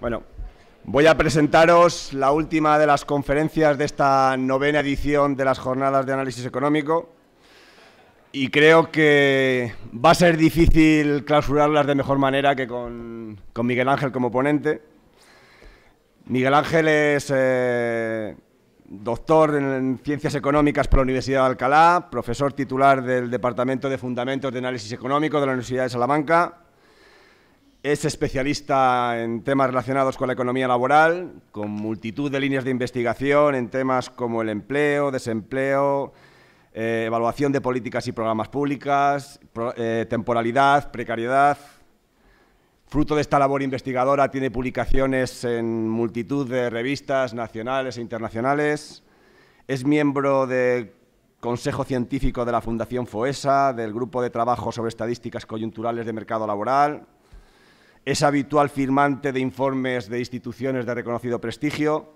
Bueno, voy a presentaros la última de las conferencias de esta novena edición de las jornadas de análisis económico y creo que va a ser difícil clausurarlas de mejor manera que con, Miguel Ángel como ponente. Miguel Ángel es eh, doctor en Ciencias Económicas por la Universidad de Alcalá, profesor titular del Departamento de Fundamentos de Análisis Económico de la Universidad de Salamanca es especialista en temas relacionados con la economía laboral, con multitud de líneas de investigación en temas como el empleo, desempleo, eh, evaluación de políticas y programas públicas, eh, temporalidad, precariedad. Fruto de esta labor investigadora tiene publicaciones en multitud de revistas nacionales e internacionales. Es miembro del Consejo Científico de la Fundación FOESA, del Grupo de Trabajo sobre Estadísticas Coyunturales de Mercado Laboral es habitual firmante de informes de instituciones de reconocido prestigio.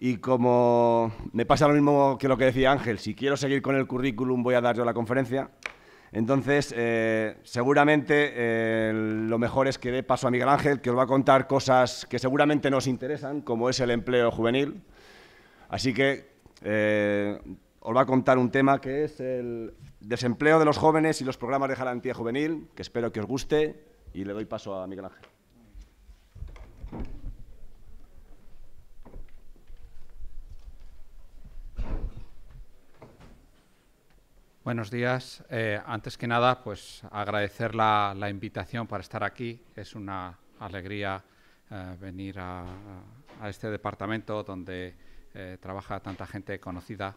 Y como me pasa lo mismo que lo que decía Ángel, si quiero seguir con el currículum voy a dar yo la conferencia. Entonces, eh, seguramente eh, lo mejor es que dé paso a Miguel Ángel, que os va a contar cosas que seguramente nos interesan, como es el empleo juvenil. Así que eh, os va a contar un tema que es el desempleo de los jóvenes y los programas de garantía juvenil, que espero que os guste y le doy paso a Miguel Ángel. Buenos días. Eh, antes que nada, pues agradecer la, invitación para estar aquí. Es una alegría eh, venir a, este departamento donde eh, trabaja tanta gente conocida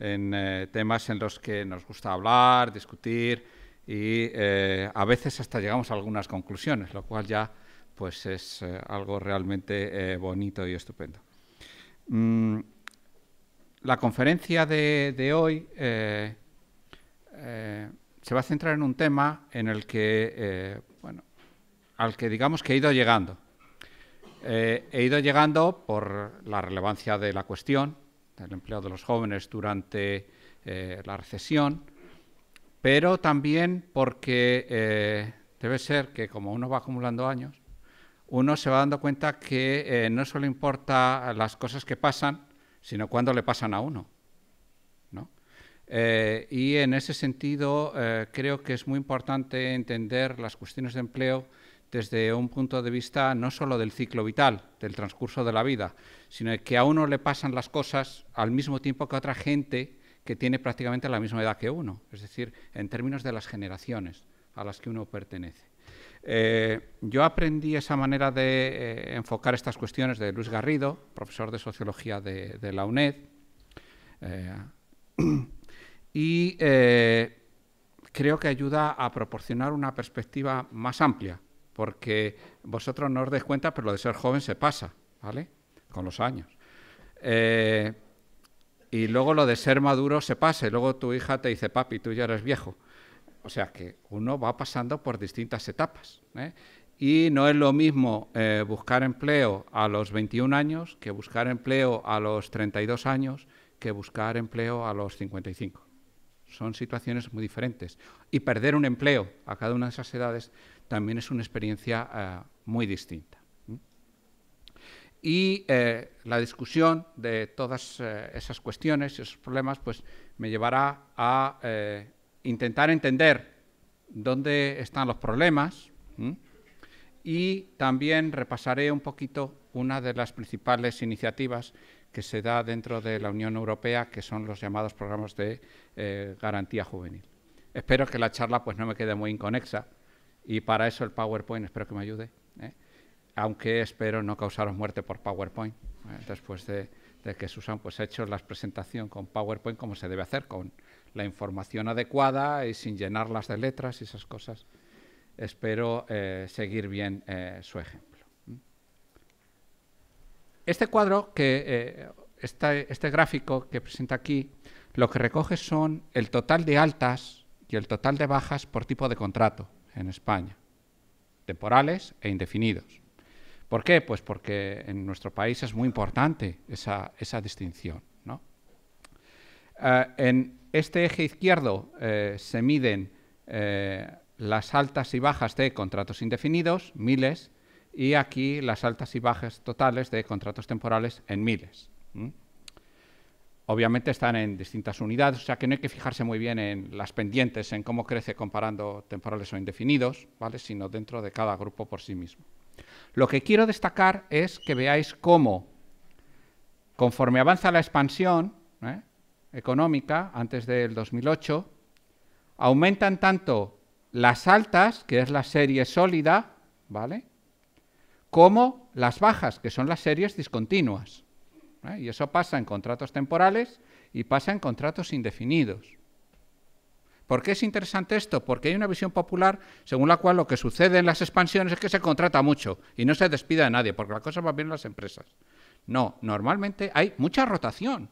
en temas en los que nos gusta hablar, discutir, y eh, a veces hasta llegamos a algunas conclusiones, lo cual ya pues es eh, algo realmente eh, bonito y estupendo. Mm, la conferencia de, hoy se va a centrar en un tema en el que, al que digamos que he ido llegando. he ido llegando por la relevancia de la cuestión del empleo de los jóvenes durante la recesión, pero también porque eh, debe ser que como uno va acumulando años, uno se va dando cuenta que eh, no solo importa las cosas que pasan, sino cuándo le pasan a uno. Eh, y en ese sentido creo que es muy importante entender las cuestiones de empleo desde un punto de vista no solo del ciclo vital, del transcurso de la vida, sino que a uno le pasan las cosas al mismo tiempo que a otra gente que tiene prácticamente la misma edad que uno, es decir, en términos de las generaciones a las que uno pertenece. Eh, yo aprendí esa manera de eh, enfocar estas cuestiones de Luis Garrido, profesor de sociología de, la UNED, eh, y creo que ayuda a proporcionar una perspectiva más amplia, porque vosotros no os dais cuenta, pero lo de ser joven se pasa, ¿vale? Con los años y luego lo de ser maduro se pase, luego tu hija te dice, papi, tú ya eres viejo. O sea que uno va pasando por distintas etapas. ¿eh? Y no es lo mismo eh, buscar empleo a los 21 años que buscar empleo a los 32 años que buscar empleo a los 55. Son situaciones muy diferentes. Y perder un empleo a cada una de esas edades también es una experiencia eh, muy distinta. Y eh, la discusión de todas eh, esas cuestiones y esos problemas pues, me llevará a eh, intentar entender dónde están los problemas y también repasaré un poquito una de las principales iniciativas que se da dentro de la Unión Europea, que son los llamados programas de garantía juvenil. Espero que la charla pues, no me quede muy inconexa y para eso el PowerPoint espero que me ayude aunque espero no causaros muerte por PowerPoint, después de, que Susan pues, ha hecho la presentación con PowerPoint como se debe hacer, con la información adecuada y sin llenarlas de letras y esas cosas. Espero eh, seguir bien eh, su ejemplo. Este cuadro, que, eh, este gráfico que presenta aquí, lo que recoge son el total de altas y el total de bajas por tipo de contrato en España, temporales e indefinidos. ¿Por qué? Pues porque en nuestro país es muy importante esa, distinción. Eh, en este eje izquierdo eh, se miden eh, las altas y bajas de contratos indefinidos, miles, y aquí las altas y bajas totales de contratos temporales en miles. Obviamente están en distintas unidades, o sea que no hay que fijarse muy bien en las pendientes, en cómo crece comparando temporales o indefinidos, ¿vale? sino dentro de cada grupo por sí mismo. Lo que quiero destacar es que veáis cómo, conforme avanza la expansión ¿eh? económica, antes del 2008, aumentan tanto las altas, que es la serie sólida, ¿vale? Como las bajas, que son las series discontinuas. ¿eh? Y eso pasa en contratos temporales y pasa en contratos indefinidos. ¿Por qué es interesante esto? Porque hay una visión popular según la cual lo que sucede en las expansiones es que se contrata mucho y no se despida de nadie, porque la cosa va bien en las empresas. No, normalmente hay mucha rotación.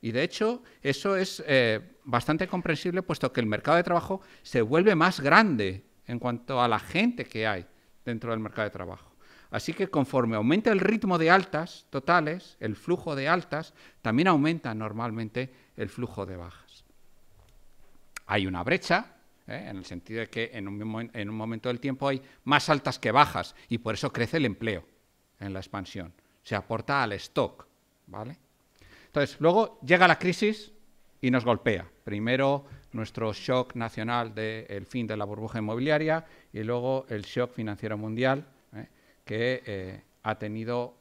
Y de hecho, eso es eh, bastante comprensible, puesto que el mercado de trabajo se vuelve más grande en cuanto a la gente que hay dentro del mercado de trabajo. Así que conforme aumenta el ritmo de altas totales, el flujo de altas, también aumenta normalmente el flujo de bajas hay una brecha, ¿eh? en el sentido de que en un, en un, momento del tiempo hay más altas que bajas y por eso crece el empleo en la expansión. Se aporta al stock. ¿vale? Entonces, luego llega la crisis y nos golpea. Primero nuestro shock nacional del fin de la burbuja inmobiliaria y luego el shock financiero mundial ¿eh? que eh, ha tenido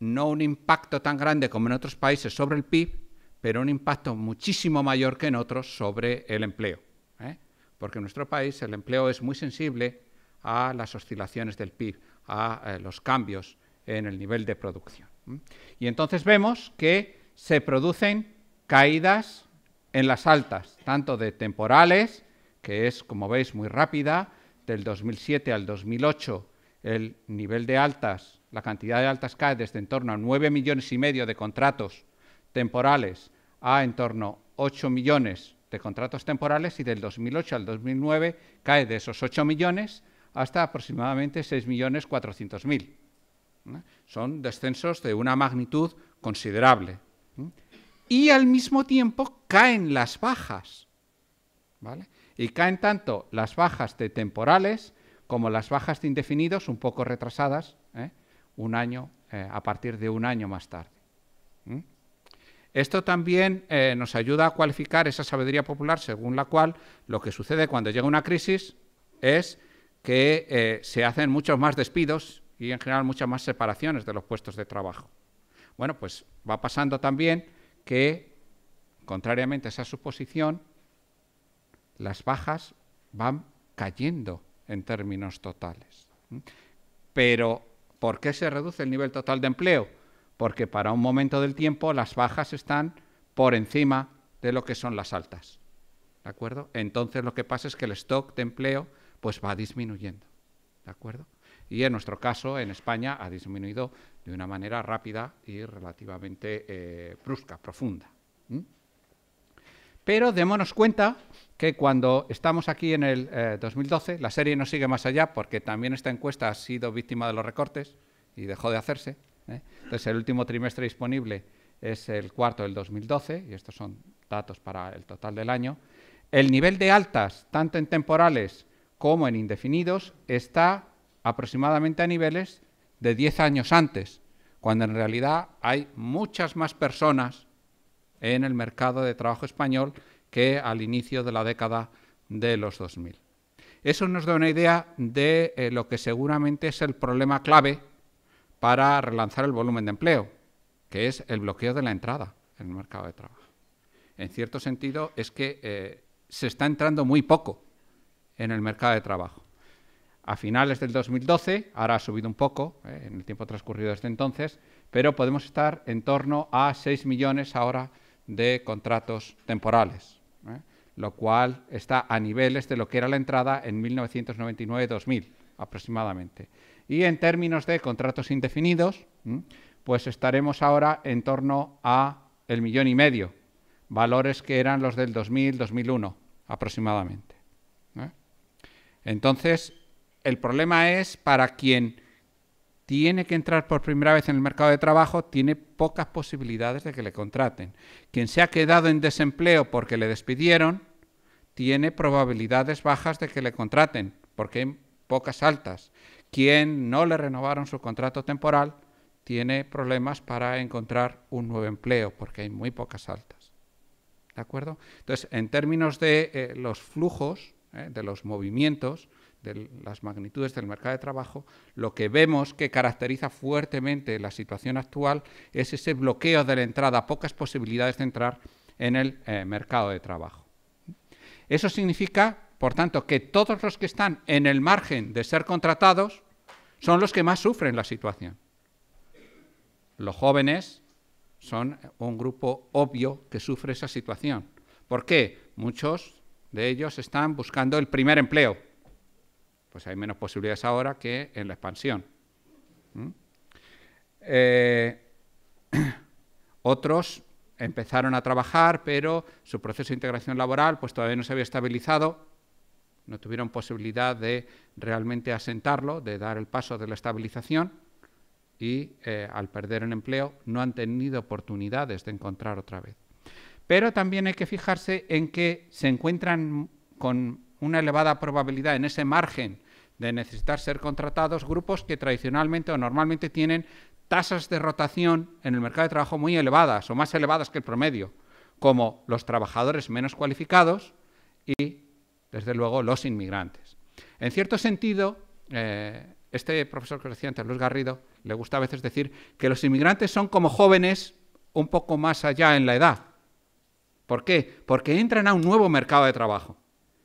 no un impacto tan grande como en otros países sobre el PIB, pero un impacto muchísimo mayor que en otros sobre el empleo. ¿eh? Porque en nuestro país el empleo es muy sensible a las oscilaciones del PIB, a, eh, los cambios en el nivel de producción. Y entonces vemos que se producen caídas en las altas, tanto de temporales, que es, como veis, muy rápida, del 2007 al 2008 el nivel de altas, la cantidad de altas cae desde en torno a 9 millones y medio de contratos temporales a en torno a 8 millones de contratos temporales y del 2008 al 2009 cae de esos 8 millones hasta aproximadamente 6.400.000. Son descensos de una magnitud considerable. Y al mismo tiempo caen las bajas. Y caen tanto las bajas de temporales como las bajas de indefinidos, un poco retrasadas, ¿eh? un año, eh, a partir de un año más tarde. Esto también eh, nos ayuda a cualificar esa sabiduría popular según la cual lo que sucede cuando llega una crisis es que eh, se hacen muchos más despidos y en general muchas más separaciones de los puestos de trabajo. Bueno, pues va pasando también que, contrariamente a esa suposición, las bajas van cayendo en términos totales. Pero, ¿por qué se reduce el nivel total de empleo? porque para un momento del tiempo las bajas están por encima de lo que son las altas. ¿De acuerdo? Entonces lo que pasa es que el stock de empleo pues va disminuyendo. ¿De acuerdo? Y en nuestro caso, en España, ha disminuido de una manera rápida y relativamente eh, brusca, profunda. Pero démonos cuenta que cuando estamos aquí en el 2012, eh, la serie no sigue más allá porque también esta encuesta ha sido víctima de los recortes y dejó de hacerse, ¿eh? Entonces, el último trimestre disponible es el cuarto del 2012, y estos son datos para el total del año. El nivel de altas, tanto en temporales como en indefinidos, está aproximadamente a niveles de 10 años antes, cuando en realidad hay muchas más personas en el mercado de trabajo español que al inicio de la década de los 2000. Eso nos da una idea de eh, lo que seguramente es el problema clave para relanzar el volumen de empleo, que es el bloqueo de la entrada en el mercado de trabajo. En cierto sentido, es que eh, se está entrando muy poco en el mercado de trabajo. A finales del 2012, ahora ha subido un poco eh, en el tiempo transcurrido desde entonces, pero podemos estar en torno a 6 millones ahora de contratos temporales, ¿eh? lo cual está a niveles de lo que era la entrada en 1999-2000 aproximadamente. Y en términos de contratos indefinidos, pues estaremos ahora en torno a el millón y medio, valores que eran los del 2000-2001 aproximadamente. Entonces, el problema es para quien tiene que entrar por primera vez en el mercado de trabajo, tiene pocas posibilidades de que le contraten. Quien se ha quedado en desempleo porque le despidieron, tiene probabilidades bajas de que le contraten, porque hay pocas altas quien no le renovaron su contrato temporal tiene problemas para encontrar un nuevo empleo porque hay muy pocas altas. ¿De acuerdo? Entonces, en términos de eh, los flujos, eh, de los movimientos, de las magnitudes del mercado de trabajo, lo que vemos que caracteriza fuertemente la situación actual es ese bloqueo de la entrada, pocas posibilidades de entrar en el eh, mercado de trabajo. Eso significa por tanto, que todos los que están en el margen de ser contratados son los que más sufren la situación. Los jóvenes son un grupo obvio que sufre esa situación. ¿Por qué? Muchos de ellos están buscando el primer empleo. Pues hay menos posibilidades ahora que en la expansión. ¿Mm? Eh, otros empezaron a trabajar, pero su proceso de integración laboral pues todavía no se había estabilizado no tuvieron posibilidad de realmente asentarlo, de dar el paso de la estabilización y eh, al perder el empleo no han tenido oportunidades de encontrar otra vez. Pero también hay que fijarse en que se encuentran con una elevada probabilidad en ese margen de necesitar ser contratados grupos que tradicionalmente o normalmente tienen tasas de rotación en el mercado de trabajo muy elevadas o más elevadas que el promedio, como los trabajadores menos cualificados y desde luego, los inmigrantes. En cierto sentido, eh, este profesor que decía antes, Luis Garrido, le gusta a veces decir que los inmigrantes son como jóvenes un poco más allá en la edad. ¿Por qué? Porque entran a un nuevo mercado de trabajo.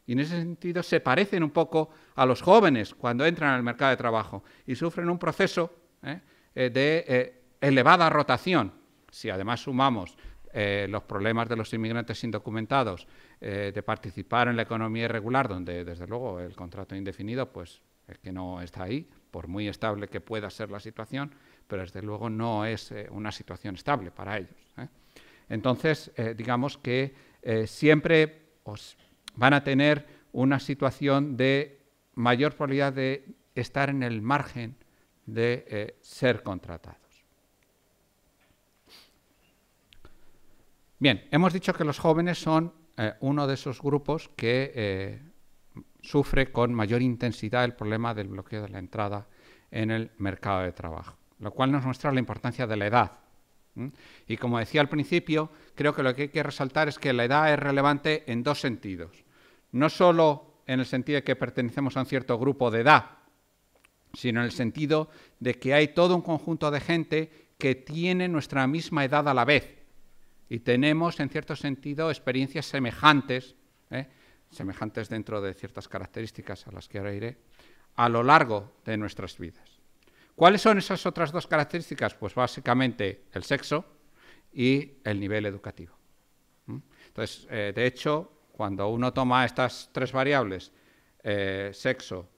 Y en ese sentido se parecen un poco a los jóvenes cuando entran al mercado de trabajo y sufren un proceso eh, eh, de elevada rotación. Si además sumamos los problemas de los inmigrantes indocumentados, eh, de participar en la economía irregular, donde desde luego el contrato indefinido, pues es que no está ahí, por muy estable que pueda ser la situación, pero desde luego no es eh, una situación estable para ellos. ¿eh? Entonces, digamos que siempre os van a tener una situación de mayor probabilidad de estar en el margen de ser contratados. Bien, hemos dicho que los jóvenes son eh, uno de esos grupos que eh, sufre con mayor intensidad el problema del bloqueo de la entrada en el mercado de trabajo, lo cual nos muestra la importancia de la edad. Y como decía al principio, creo que lo que hay que resaltar es que la edad es relevante en dos sentidos. No solo en el sentido de que pertenecemos a un cierto grupo de edad, sino en el sentido de que hay todo un conjunto de gente que tiene nuestra misma edad a la vez y tenemos, en cierto sentido, experiencias semejantes, ¿eh? semejantes dentro de ciertas características a las que ahora iré, a lo largo de nuestras vidas. ¿Cuáles son esas otras dos características? Pues básicamente el sexo y el nivel educativo. Entonces, eh, de hecho, cuando uno toma estas tres variables, eh, sexo,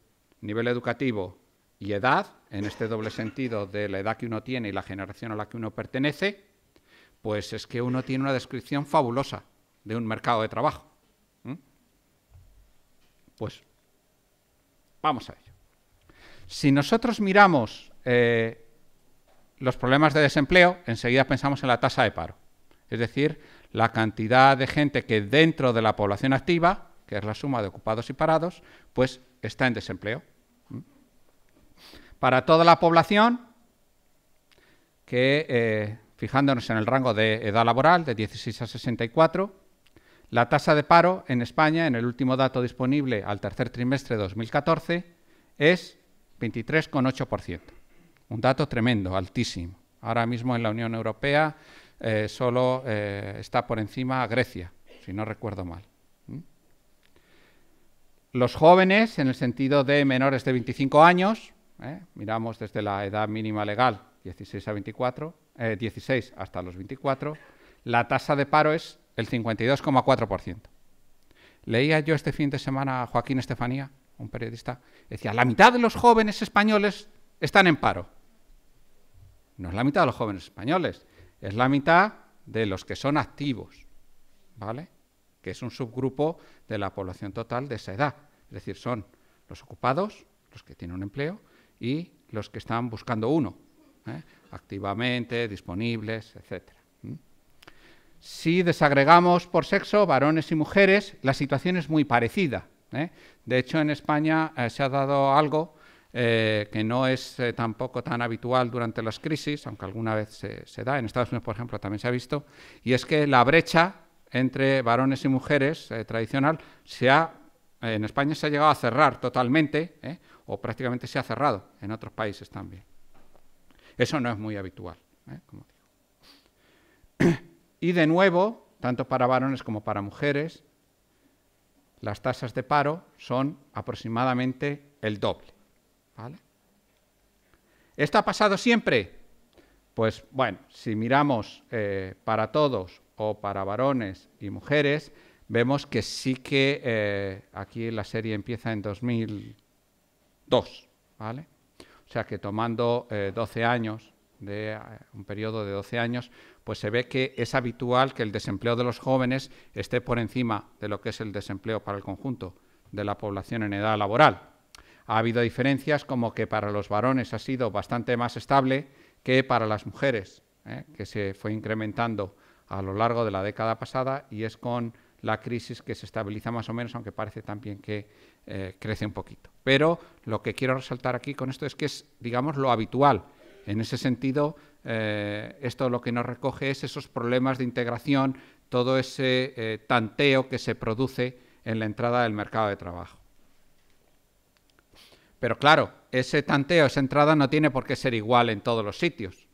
nivel educativo y edad, en este doble sentido de la edad que uno tiene y la generación a la que uno pertenece, pues es que uno tiene una descripción fabulosa de un mercado de trabajo. Pues vamos a ello. Si nosotros miramos eh, los problemas de desempleo, enseguida pensamos en la tasa de paro, es decir, la cantidad de gente que dentro de la población activa, que es la suma de ocupados y parados, pues está en desempleo. Para toda la población, que eh, fijándonos en el rango de edad laboral de 16 a 64. La tasa de paro en España, en el último dato disponible al tercer trimestre de 2014, es 23,8%. Un dato tremendo, altísimo. Ahora mismo en la Unión Europea eh, solo eh, está por encima Grecia, si no recuerdo mal. Los jóvenes, en el sentido de menores de 25 años, ¿eh? miramos desde la edad mínima legal, 16 a 24, 16 eh, hasta los 24, la tasa de paro es el 52,4%. Leía yo este fin de semana a Joaquín Estefanía, un periodista, decía, la mitad de los jóvenes españoles están en paro. No es la mitad de los jóvenes españoles, es la mitad de los que son activos, ¿vale? Que es un subgrupo de la población total de esa edad. Es decir, son los ocupados, los que tienen un empleo, y los que están buscando uno. ¿eh? activamente, disponibles, etc. Si desagregamos por sexo, varones y mujeres, la situación es muy parecida. ¿eh? De hecho, en España eh, se ha dado algo que no es tampoco tan habitual durante las crisis, aunque alguna vez se, da, en Estados Unidos, por ejemplo, también se ha visto, y es que la brecha entre varones y mujeres tradicional se ha, en España se ha llegado a cerrar totalmente, o prácticamente se ha cerrado, en otros países también. Eso no es muy habitual. ¿eh? Y de nuevo, tanto para varones como para mujeres, las tasas de paro son aproximadamente el doble. ¿vale? ¿Esto ha pasado siempre? Pues bueno, si miramos eh, para todos o para varones y mujeres, vemos que sí que eh, aquí la serie empieza en 2002, ¿vale? O sea que tomando 12 eh, años, de eh, un periodo de 12 años, pues se ve que es habitual que el desempleo de los jóvenes esté por encima de lo que es el desempleo para el conjunto de la población en edad laboral. Ha habido diferencias como que para los varones ha sido bastante más estable que para las mujeres, eh, que se fue incrementando a lo largo de la década pasada y es con la crisis que se estabiliza más o menos, aunque parece también que eh, crece un poquito. Pero lo que quiero resaltar aquí con esto es que es, digamos, lo habitual. En ese sentido, eh, esto lo que nos recoge es esos problemas de integración, todo ese eh, tanteo que se produce en la entrada del mercado de trabajo. Pero claro, ese tanteo, esa entrada no tiene por qué ser igual en todos los sitios.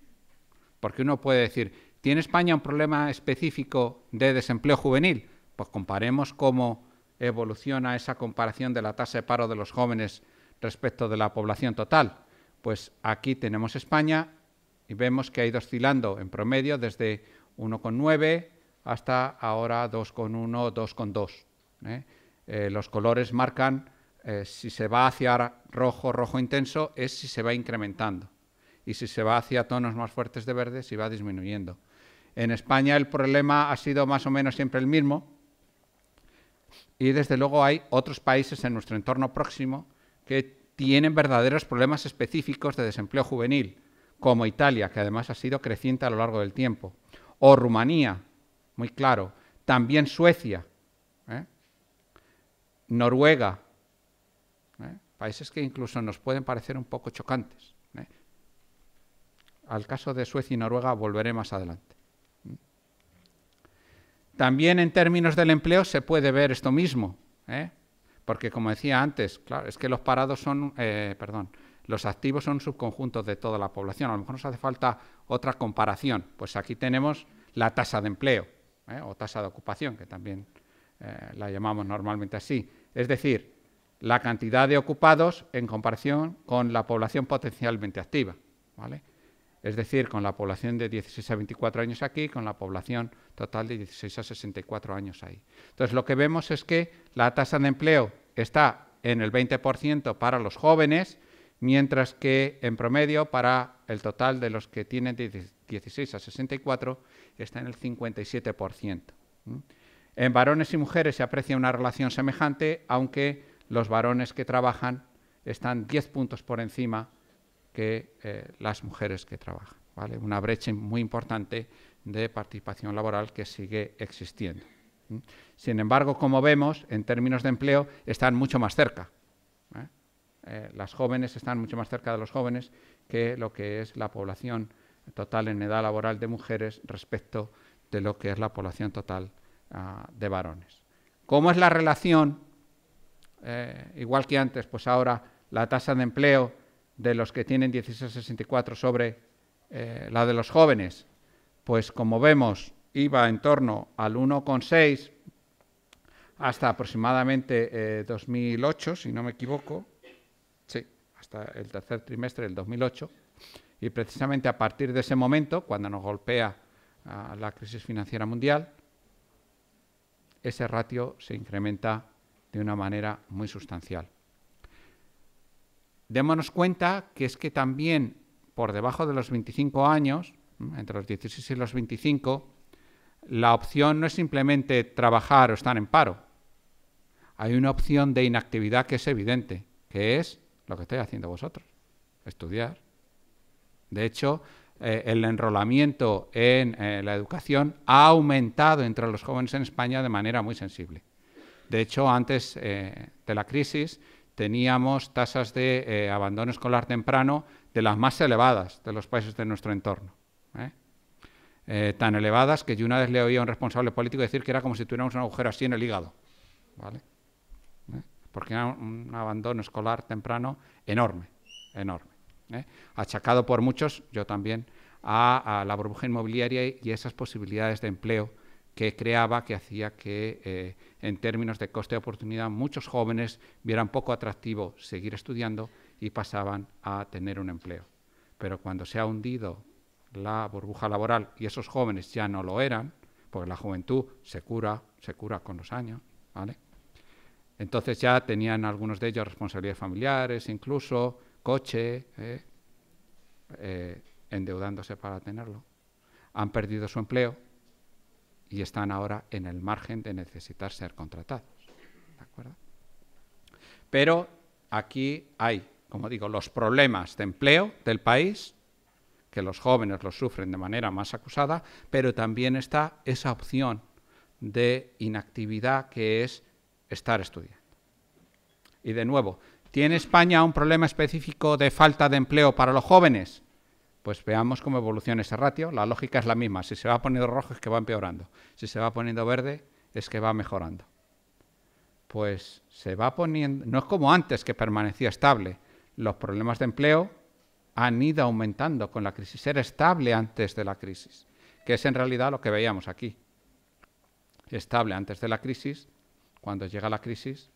Porque uno puede decir, ¿tiene España un problema específico de desempleo juvenil? Pues comparemos cómo evoluciona esa comparación de la tasa de paro de los jóvenes respecto de la población total. Pues aquí tenemos España y vemos que ha ido oscilando en promedio desde 1,9 hasta ahora 2,1, 2,2. ¿eh? Eh, los colores marcan eh, si se va hacia rojo, rojo intenso, es si se va incrementando. Y si se va hacia tonos más fuertes de verde, si va disminuyendo. En España el problema ha sido más o menos siempre el mismo, y desde luego hay otros países en nuestro entorno próximo que tienen verdaderos problemas específicos de desempleo juvenil, como Italia, que además ha sido creciente a lo largo del tiempo, o Rumanía, muy claro, también Suecia, ¿eh? Noruega, ¿eh? países que incluso nos pueden parecer un poco chocantes. ¿eh? Al caso de Suecia y Noruega volveré más adelante. También en términos del empleo se puede ver esto mismo, ¿eh? porque como decía antes, claro, es que los parados son, eh, perdón, los activos son subconjuntos de toda la población. A lo mejor nos hace falta otra comparación. Pues aquí tenemos la tasa de empleo ¿eh? o tasa de ocupación, que también la llamamos normalmente así. Es decir, la cantidad de ocupados en comparación con la población potencialmente activa. ¿vale? es decir, con la población de 16 a 24 años aquí, con la población total de 16 a 64 años ahí. Entonces, lo que vemos es que la tasa de empleo está en el 20% para los jóvenes, mientras que en promedio para el total de los que tienen de 16 a 64 está en el 57%. ¿Mm? En varones y mujeres se aprecia una relación semejante, aunque los varones que trabajan están 10 puntos por encima que eh, las mujeres que trabajan. ¿vale? Una brecha muy importante de participación laboral que sigue existiendo. Sin embargo, como vemos, en términos de empleo están mucho más cerca. ¿eh? Eh, las jóvenes están mucho más cerca de los jóvenes que lo que es la población total en edad laboral de mujeres respecto de lo que es la población total ah, de varones. ¿Cómo es la relación? igual que antes, pues ahora la tasa de empleo de los que tienen 16 64 sobre eh, la de los jóvenes, pues como vemos, iba en torno al 1,6 hasta aproximadamente 2008, eh, si no me equivoco, sí, hasta el tercer trimestre del 2008, y precisamente a partir de ese momento, cuando nos golpea ah, la crisis financiera mundial, ese ratio se incrementa de una manera muy sustancial démonos cuenta que es que también por debajo de los 25 años, entre los 16 y los 25, la opción no es simplemente trabajar o estar en paro. Hay una opción de inactividad que es evidente, que es lo que estáis haciendo vosotros, estudiar. De hecho, eh, el enrolamiento en eh, la educación ha aumentado entre los jóvenes en España de manera muy sensible. De hecho, antes eh, de la crisis teníamos tasas de eh, abandono escolar temprano de las más elevadas de los países de nuestro entorno. ¿eh? Eh, tan elevadas que yo una vez le oía a un responsable político decir que era como si tuviéramos un agujero así en el hígado. ¿vale? Porque era un, abandono escolar temprano enorme, enorme. Achacado por muchos, yo también, a, a, la burbuja inmobiliaria y, esas posibilidades de empleo que creaba, que hacía que en términos de coste de oportunidad, muchos jóvenes vieron poco atractivo seguir estudiando y pasaban a tener un empleo. Pero cuando se ha hundido la burbuja laboral y esos jóvenes ya no lo eran, porque la juventud se cura, se cura con los años, ¿vale? Entonces ya tenían algunos de ellos responsabilidades familiares, incluso coche, ¿eh? Eh, endeudándose para tenerlo. Han perdido su empleo, y están ahora en el margen de necesitar ser contratados. ¿De acuerdo? Pero aquí hay, como digo, los problemas de empleo del país, que los jóvenes los sufren de manera más acusada, pero también está esa opción de inactividad que es estar estudiando. Y de nuevo, ¿tiene España un problema específico de falta de empleo para los jóvenes? Pues veamos cómo evoluciona ese ratio. La lógica es la misma. Si se va poniendo rojo es que va empeorando. Si se va poniendo verde es que va mejorando. Pues se va poniendo... No es como antes que permanecía estable. Los problemas de empleo han ido aumentando con la crisis. Era estable antes de la crisis, que es en realidad lo que veíamos aquí. Estable antes de la crisis. Cuando llega la crisis,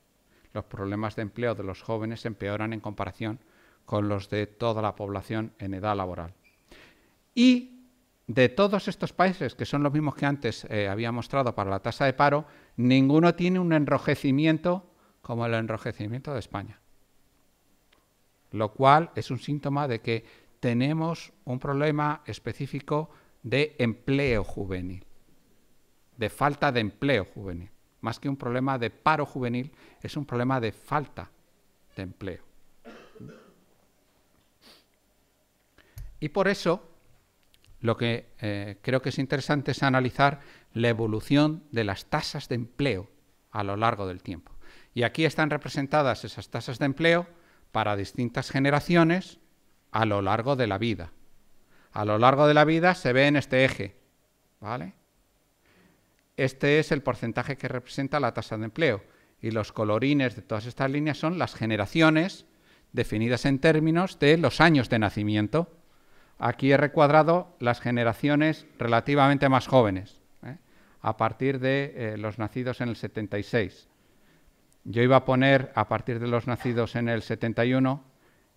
los problemas de empleo de los jóvenes empeoran en comparación con los de toda la población en edad laboral. Y de todos estos países, que son los mismos que antes eh, había mostrado para la tasa de paro, ninguno tiene un enrojecimiento como el enrojecimiento de España. Lo cual es un síntoma de que tenemos un problema específico de empleo juvenil, de falta de empleo juvenil. Más que un problema de paro juvenil, es un problema de falta de empleo. Y por eso lo que eh, creo que es interesante es analizar la evolución de las tasas de empleo a lo largo del tiempo. Y aquí están representadas esas tasas de empleo para distintas generaciones a lo largo de la vida. A lo largo de la vida se ve en este eje, ¿vale? Este es el porcentaje que representa la tasa de empleo y los colorines de todas estas líneas son las generaciones definidas en términos de los años de nacimiento aquí he recuadrado las generaciones relativamente más jóvenes, ¿eh? a partir de eh, los nacidos en el 76. Yo iba a poner a partir de los nacidos en el 71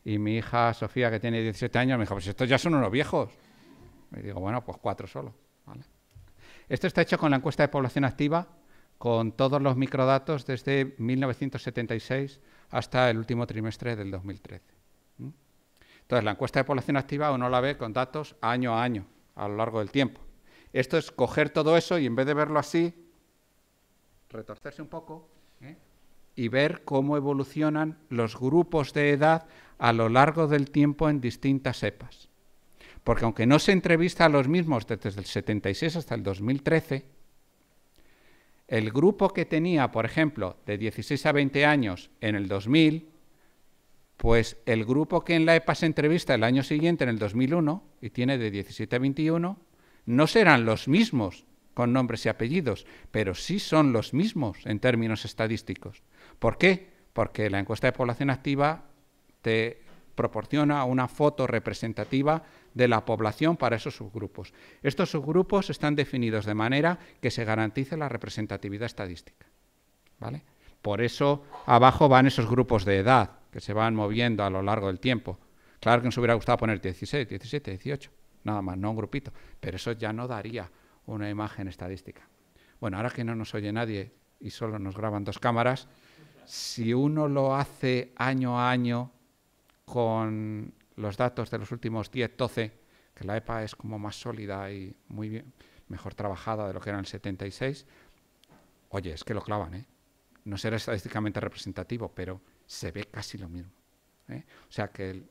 y mi hija Sofía, que tiene 17 años, me dijo, pues estos ya son unos viejos. Y digo, bueno, pues cuatro solo. Esto está hecho con la encuesta de población activa, con todos los microdatos desde 1976 hasta el último trimestre del 2013. Entonces, la encuesta de población activa uno la ve con datos año a año, a lo largo del tiempo. Esto es coger todo eso y en vez de verlo así, retorcerse un poco ¿eh? y ver cómo evolucionan los grupos de edad a lo largo del tiempo en distintas cepas. Porque aunque no se entrevista a los mismos desde el 76 hasta el 2013, el grupo que tenía, por ejemplo, de 16 a 20 años en el 2000, pues el grupo que en la EPA se entrevista el año siguiente, en el 2001, y tiene de 17 a 21, no serán los mismos con nombres y apellidos, pero sí son los mismos en términos estadísticos. ¿Por qué? Porque la encuesta de población activa te proporciona una foto representativa de la población para esos subgrupos. Estos subgrupos están definidos de manera que se garantice la representatividad estadística. ¿vale? Por eso abajo van esos grupos de edad, que se van moviendo a lo largo del tiempo. Claro que nos hubiera gustado poner 16, 17, 18, nada más, no un grupito, pero eso ya no daría una imagen estadística. Bueno, ahora que no nos oye nadie y solo nos graban dos cámaras, si uno lo hace año a año con los datos de los últimos 10, 12, que la EPA es como más sólida y muy bien, mejor trabajada de lo que era en el 76, oye, es que lo clavan, ¿eh? No será estadísticamente representativo, pero se ve casi lo mismo. ¿eh? O sea que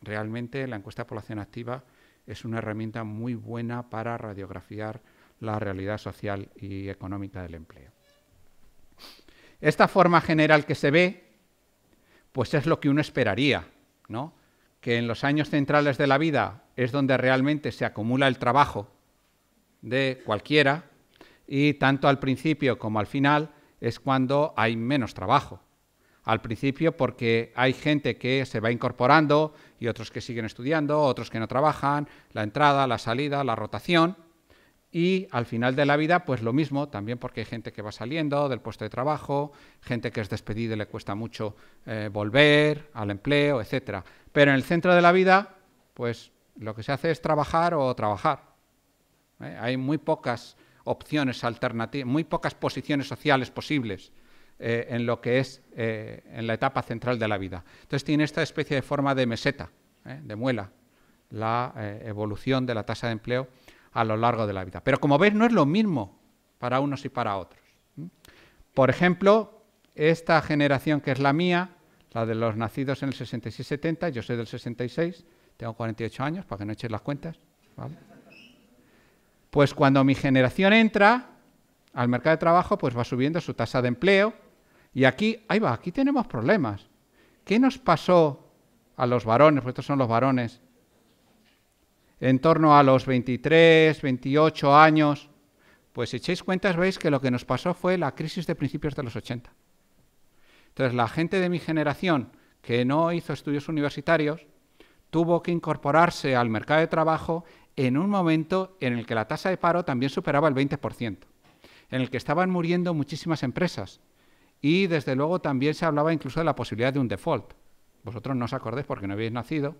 realmente la encuesta de población activa es una herramienta muy buena para radiografiar la realidad social y económica del empleo. Esta forma general que se ve, pues es lo que uno esperaría, ¿no? Que en los años centrales de la vida es donde realmente se acumula el trabajo de cualquiera y tanto al principio como al final es cuando hay menos trabajo al principio porque hay gente que se va incorporando y otros que siguen estudiando, otros que no trabajan, la entrada, la salida, la rotación. Y al final de la vida, pues lo mismo, también porque hay gente que va saliendo del puesto de trabajo, gente que es despedida y le cuesta mucho eh, volver al empleo, etc. Pero en el centro de la vida, pues lo que se hace es trabajar o trabajar. ¿eh? Hay muy pocas opciones alternativas, muy pocas posiciones sociales posibles. Eh, en lo que es eh, en la etapa central de la vida. Entonces tiene esta especie de forma de meseta, eh, de muela, la evolución de la tasa de empleo a lo largo de la vida. Pero como veis, no es lo mismo para unos y para otros. Por ejemplo, esta generación que es la mía, la de los nacidos en el 66-70, yo soy del 66, tengo 48 años, para que no eches las cuentas. Pues cuando mi generación entra al mercado de trabajo, pues va subiendo su tasa de empleo, y aquí, ahí va, aquí tenemos problemas. ¿Qué nos pasó a los varones, porque estos son los varones, en torno a los 23, 28 años? Pues si echéis cuentas, veis que lo que nos pasó fue la crisis de principios de los 80. Entonces, la gente de mi generación que no hizo estudios universitarios tuvo que incorporarse al mercado de trabajo en un momento en el que la tasa de paro también superaba el 20%, en el que estaban muriendo muchísimas empresas y desde luego también se hablaba incluso de la posibilidad de un default. Vosotros no os acordéis porque no habéis nacido,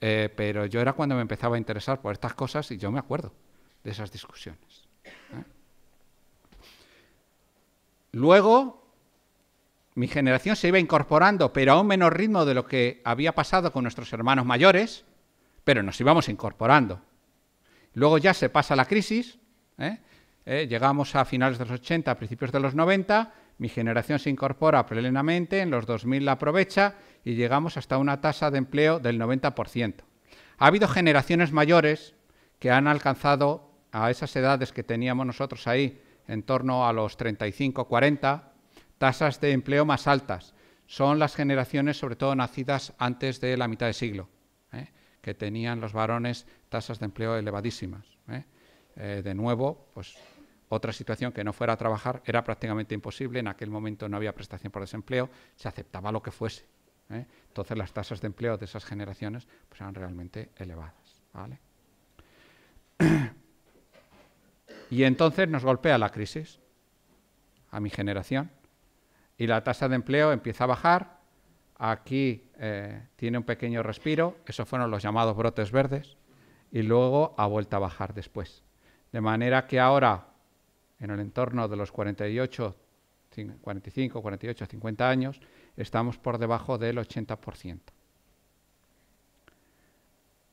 eh, pero yo era cuando me empezaba a interesar por estas cosas y yo me acuerdo de esas discusiones. ¿eh? Luego, mi generación se iba incorporando, pero a un menor ritmo de lo que había pasado con nuestros hermanos mayores, pero nos íbamos incorporando. Luego ya se pasa la crisis, ¿eh? llegamos a finales de los 80, a principios de los 90, mi generación se incorpora plenamente, en los 2000 la aprovecha y llegamos hasta una tasa de empleo del 90%. Ha habido generaciones mayores que han alcanzado a esas edades que teníamos nosotros ahí, en torno a los 35, 40, tasas de empleo más altas. Son las generaciones, sobre todo nacidas antes de la mitad de siglo, ¿eh? que tenían los varones tasas de empleo elevadísimas. ¿eh? Eh, de nuevo, pues otra situación que no fuera a trabajar era prácticamente imposible, en aquel momento no había prestación por desempleo, se aceptaba lo que fuese. ¿eh? Entonces las tasas de empleo de esas generaciones pues, eran realmente elevadas. ¿vale? Y entonces nos golpea la crisis a mi generación y la tasa de empleo empieza a bajar. Aquí eh, tiene un pequeño respiro, esos fueron los llamados brotes verdes, y luego ha vuelto a bajar después. De manera que ahora en el entorno de los 48, 45, 48, 50 años, estamos por debajo del 80%.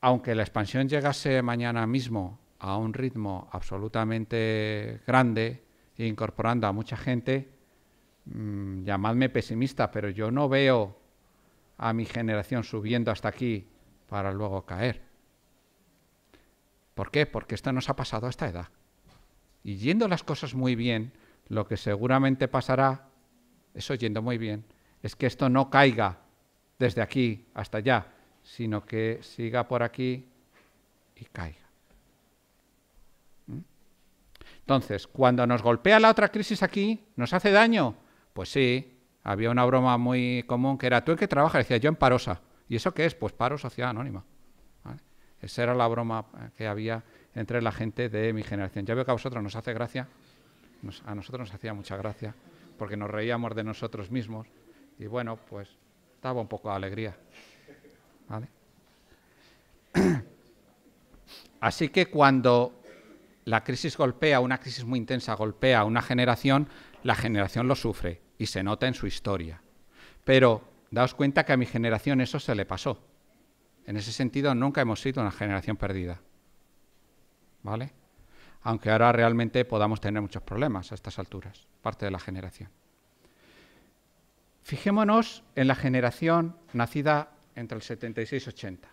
Aunque la expansión llegase mañana mismo a un ritmo absolutamente grande, incorporando a mucha gente, mm, llamadme pesimista, pero yo no veo a mi generación subiendo hasta aquí para luego caer. ¿Por qué? Porque esto nos ha pasado a esta edad. Y yendo las cosas muy bien, lo que seguramente pasará, eso yendo muy bien, es que esto no caiga desde aquí hasta allá, sino que siga por aquí y caiga. ¿Mm? Entonces, cuando nos golpea la otra crisis aquí, ¿nos hace daño? Pues sí, había una broma muy común que era tú el que trabaja, decía yo en Parosa. ¿Y eso qué es? Pues Paro Sociedad Anónima. Esa era la broma eh, que había entre la gente de mi generación. Ya veo que a vosotros nos hace gracia, a nosotros nos hacía mucha gracia, porque nos reíamos de nosotros mismos y bueno, pues daba un poco de alegría. Así que cuando la crisis golpea, una crisis muy intensa golpea a una generación, la generación lo sufre y se nota en su historia. Pero daos cuenta que a mi generación eso se le pasó. En ese sentido, nunca hemos sido una generación perdida. ¿vale? Aunque ahora realmente podamos tener muchos problemas a estas alturas, parte de la generación. Fijémonos en la generación nacida entre el 76 y 80.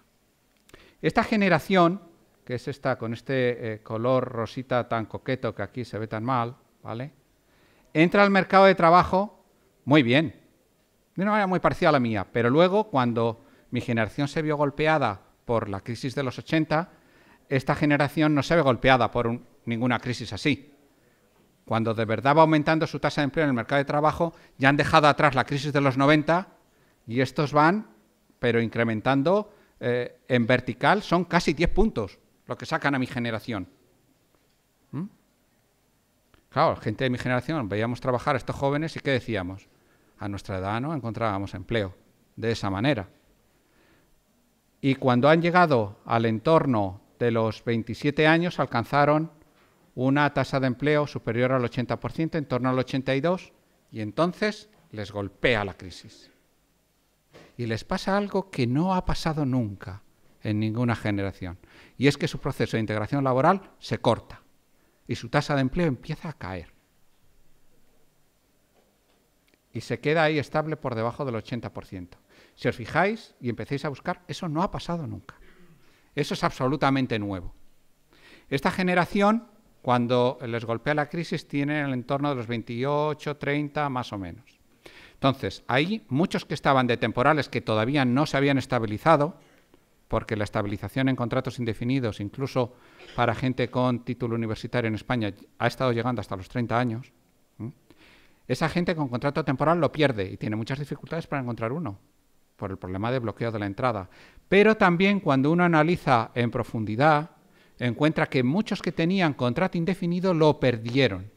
Esta generación, que es esta con este eh, color rosita tan coqueto que aquí se ve tan mal, ¿vale? Entra al mercado de trabajo muy bien, de una manera muy parecida a la mía, pero luego cuando mi generación se vio golpeada por la crisis de los 80, esta generación no se ve golpeada por ninguna crisis así. Cuando de verdad va aumentando su tasa de empleo en el mercado de trabajo, ya han dejado atrás la crisis de los 90 y estos van, pero incrementando eh, en vertical, son casi 10 puntos lo que sacan a mi generación. ¿Mm? Claro, gente de mi generación, veíamos trabajar a estos jóvenes y ¿qué decíamos? A nuestra edad no encontrábamos empleo de esa manera. Y cuando han llegado al entorno de los 27 años alcanzaron una tasa de empleo superior al 80%, en torno al 82%, y entonces les golpea la crisis. Y les pasa algo que no ha pasado nunca en ninguna generación, y es que su proceso de integración laboral se corta y su tasa de empleo empieza a caer. Y se queda ahí estable por debajo del 80%. Si os fijáis y empecéis a buscar, eso no ha pasado nunca. Eso es absolutamente nuevo. Esta generación, cuando les golpea la crisis, tiene en el entorno de los 28, 30 más o menos. Entonces, hay muchos que estaban de temporales que todavía no se habían estabilizado, porque la estabilización en contratos indefinidos, incluso para gente con título universitario en España, ha estado llegando hasta los 30 años, esa gente con contrato temporal lo pierde y tiene muchas dificultades para encontrar uno por el problema de bloqueo de la entrada. Pero también cuando uno analiza en profundidad, encuentra que muchos que tenían contrato indefinido lo perdieron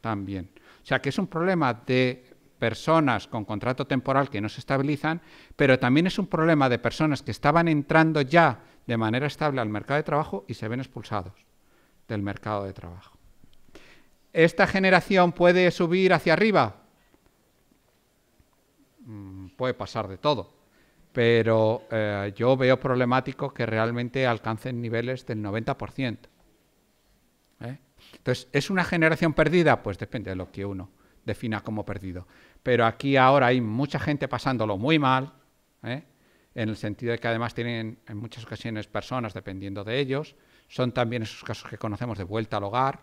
también. O sea que es un problema de personas con contrato temporal que no se estabilizan, pero también es un problema de personas que estaban entrando ya de manera estable al mercado de trabajo y se ven expulsados del mercado de trabajo. ¿Esta generación puede subir hacia arriba? puede pasar de todo, pero eh, yo veo problemático que realmente alcancen niveles del 90%. ¿Eh? Entonces, ¿es una generación perdida? Pues depende de lo que uno defina como perdido. Pero aquí ahora hay mucha gente pasándolo muy mal, ¿eh? en el sentido de que además tienen en muchas ocasiones personas dependiendo de ellos. Son también esos casos que conocemos de vuelta al hogar.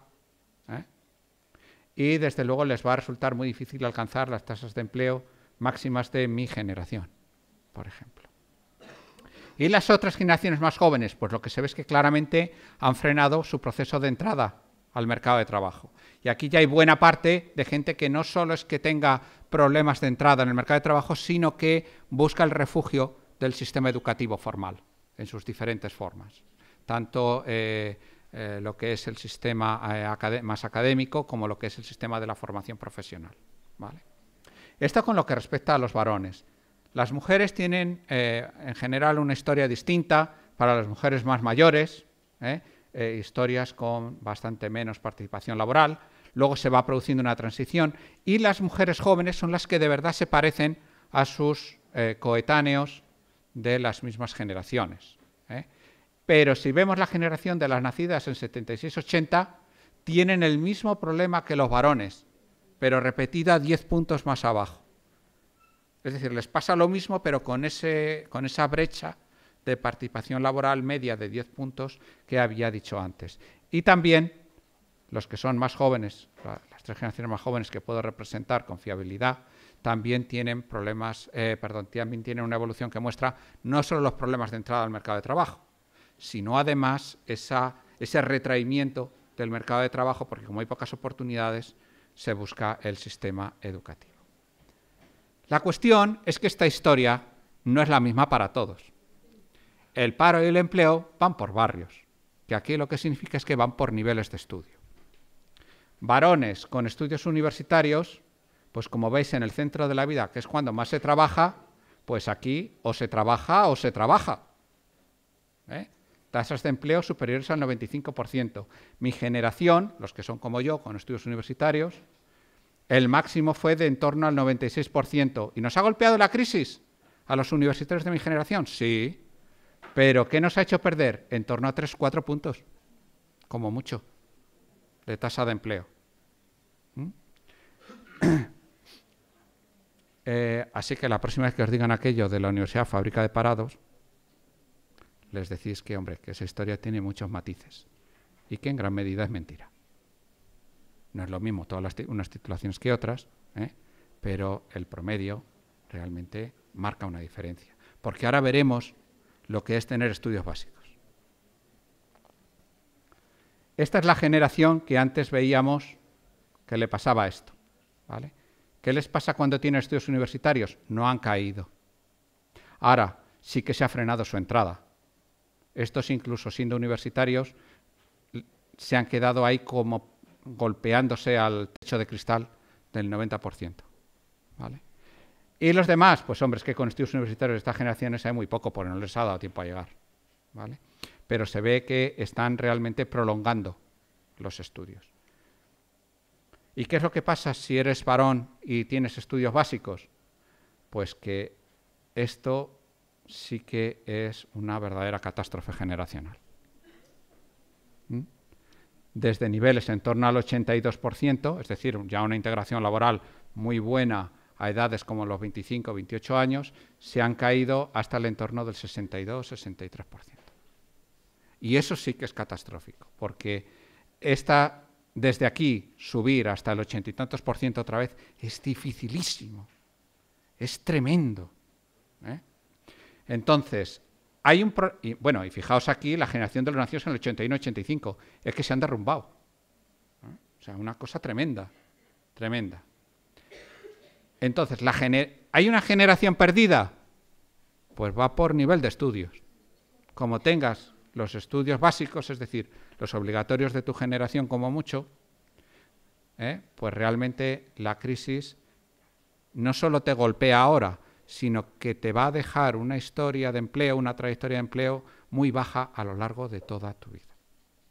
Y desde luego les va a resultar muy difícil alcanzar las tasas de empleo máximas de mi generación, por ejemplo. Y las otras generaciones más jóvenes, pues lo que se ve es que claramente han frenado su proceso de entrada al mercado de trabajo. Y aquí ya hay buena parte de gente que no solo es que tenga problemas de entrada en el mercado de trabajo, sino que busca el refugio del sistema educativo formal, en sus diferentes formas. Tanto eh, eh, lo que es el sistema eh, más académico como lo que es el sistema de la formación profesional. ¿vale? Esto con lo que respecta a los varones. Las mujeres tienen eh, en general una historia distinta para las mujeres más mayores, ¿eh? Eh, historias con bastante menos participación laboral. Luego se va produciendo una transición y las mujeres jóvenes son las que de verdad se parecen a sus coetáneos de las mismas generaciones. Pero si vemos la generación de las nacidas en 76-80, tienen el mismo problema que los varones pero repetida 10 puntos más abajo. Es decir, les pasa lo mismo, pero con, con esa brecha de participación laboral media de 10 puntos que había dicho antes. Y también los que son más jóvenes, las tres generaciones más jóvenes que puedo representar con fiabilidad, también tienen problemas, eh, perdón, también tienen una evolución que muestra no solo los problemas de entrada al mercado de trabajo, sino además ese retraimiento del mercado de trabajo, porque como hay pocas oportunidades, se busca el sistema educativo. La cuestión es que esta historia no es la misma para todos. El paro y el empleo van por barrios, que aquí lo que significa es que van por niveles de estudio. Varones con estudios universitarios, pues como veis en el centro de la vida, que es cuando más se trabaja, pues aquí o se trabaja o se trabaja. ¿Eh? Tasas de empleo superiores al 95%. Mi generación, los que son como yo, con estudios universitarios, el máximo fue de en torno al 96%. ¿Y nos ha golpeado la crisis? ¿A los universitarios de mi generación? Sí. ¿Pero qué nos ha hecho perder? En torno a 3, 4 puntos, como mucho, de tasa de empleo. ¿Mm? Eh, así que la próxima vez que os digan aquello de la Universidad Fábrica de Parados, les decís que, hombre, que esa historia tiene muchos matices y que en gran medida es mentira. No es lo mismo todas las unas titulaciones que otras, ¿eh? pero el promedio realmente marca una diferencia. Porque ahora veremos lo que es tener estudios básicos. Esta es la generación que antes veíamos que le pasaba esto. ¿vale? ¿Qué les pasa cuando tienen estudios universitarios? No han caído. Ahora sí que se ha frenado su entrada. Estos, incluso siendo universitarios, se han quedado ahí como golpeándose al techo de cristal del 90%. ¿vale? Y los demás, pues hombres que con estudios universitarios de estas generaciones hay muy poco, porque no les ha dado tiempo a llegar. ¿vale? Pero se ve que están realmente prolongando los estudios. ¿Y qué es lo que pasa si eres varón y tienes estudios básicos? Pues que esto sí que es una verdadera catástrofe generacional desde niveles en torno al 82%, es decir, ya una integración laboral muy buena a edades como los 25 28 años, se han caído hasta el entorno del 62-63%. Y eso sí que es catastrófico, porque esta, desde aquí subir hasta el 80 y tantos por ciento otra vez es dificilísimo, es tremendo. ¿eh? Entonces, hay un y, bueno, y fijaos aquí, la generación de los nacidos en el 81-85, es que se han derrumbado. O sea, una cosa tremenda, tremenda. Entonces, la ¿hay una generación perdida? Pues va por nivel de estudios. Como tengas los estudios básicos, es decir, los obligatorios de tu generación como mucho, ¿eh? pues realmente la crisis no solo te golpea ahora, sino que te va a dejar una historia de empleo, una trayectoria de empleo muy baja a lo largo de toda tu vida.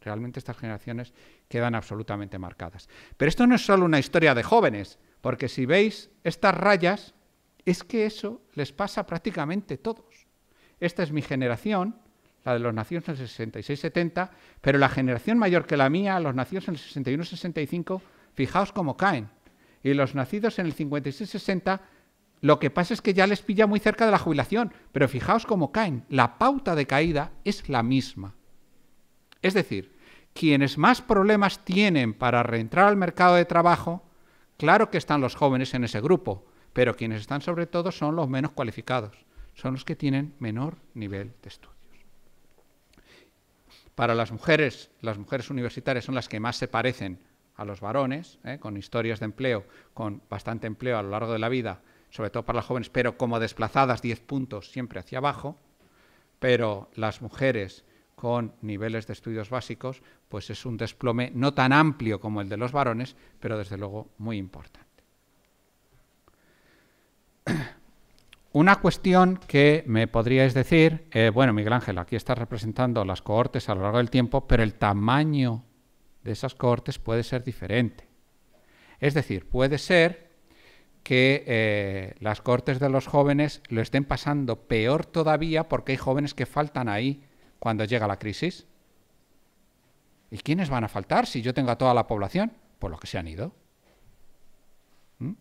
Realmente estas generaciones quedan absolutamente marcadas. Pero esto no es solo una historia de jóvenes, porque si veis estas rayas, es que eso les pasa a prácticamente todos. Esta es mi generación, la de los nacidos en el 66-70, pero la generación mayor que la mía, los nacidos en el 61-65, fijaos cómo caen. Y los nacidos en el 56-60 lo que pasa es que ya les pilla muy cerca de la jubilación, pero fijaos cómo caen. La pauta de caída es la misma. Es decir, quienes más problemas tienen para reentrar al mercado de trabajo, claro que están los jóvenes en ese grupo, pero quienes están sobre todo son los menos cualificados, son los que tienen menor nivel de estudios. Para las mujeres, las mujeres universitarias son las que más se parecen a los varones, ¿eh? con historias de empleo, con bastante empleo a lo largo de la vida, sobre todo para las jóvenes, pero como desplazadas 10 puntos siempre hacia abajo, pero las mujeres con niveles de estudios básicos, pues es un desplome no tan amplio como el de los varones, pero desde luego muy importante. Una cuestión que me podríais decir, eh, bueno, Miguel Ángel, aquí estás representando las cohortes a lo largo del tiempo, pero el tamaño de esas cohortes puede ser diferente. Es decir, puede ser que eh, las cortes de los jóvenes lo estén pasando peor todavía porque hay jóvenes que faltan ahí cuando llega la crisis. ¿Y quiénes van a faltar si yo tengo a toda la población? Pues los que se han ido. ¿Mm?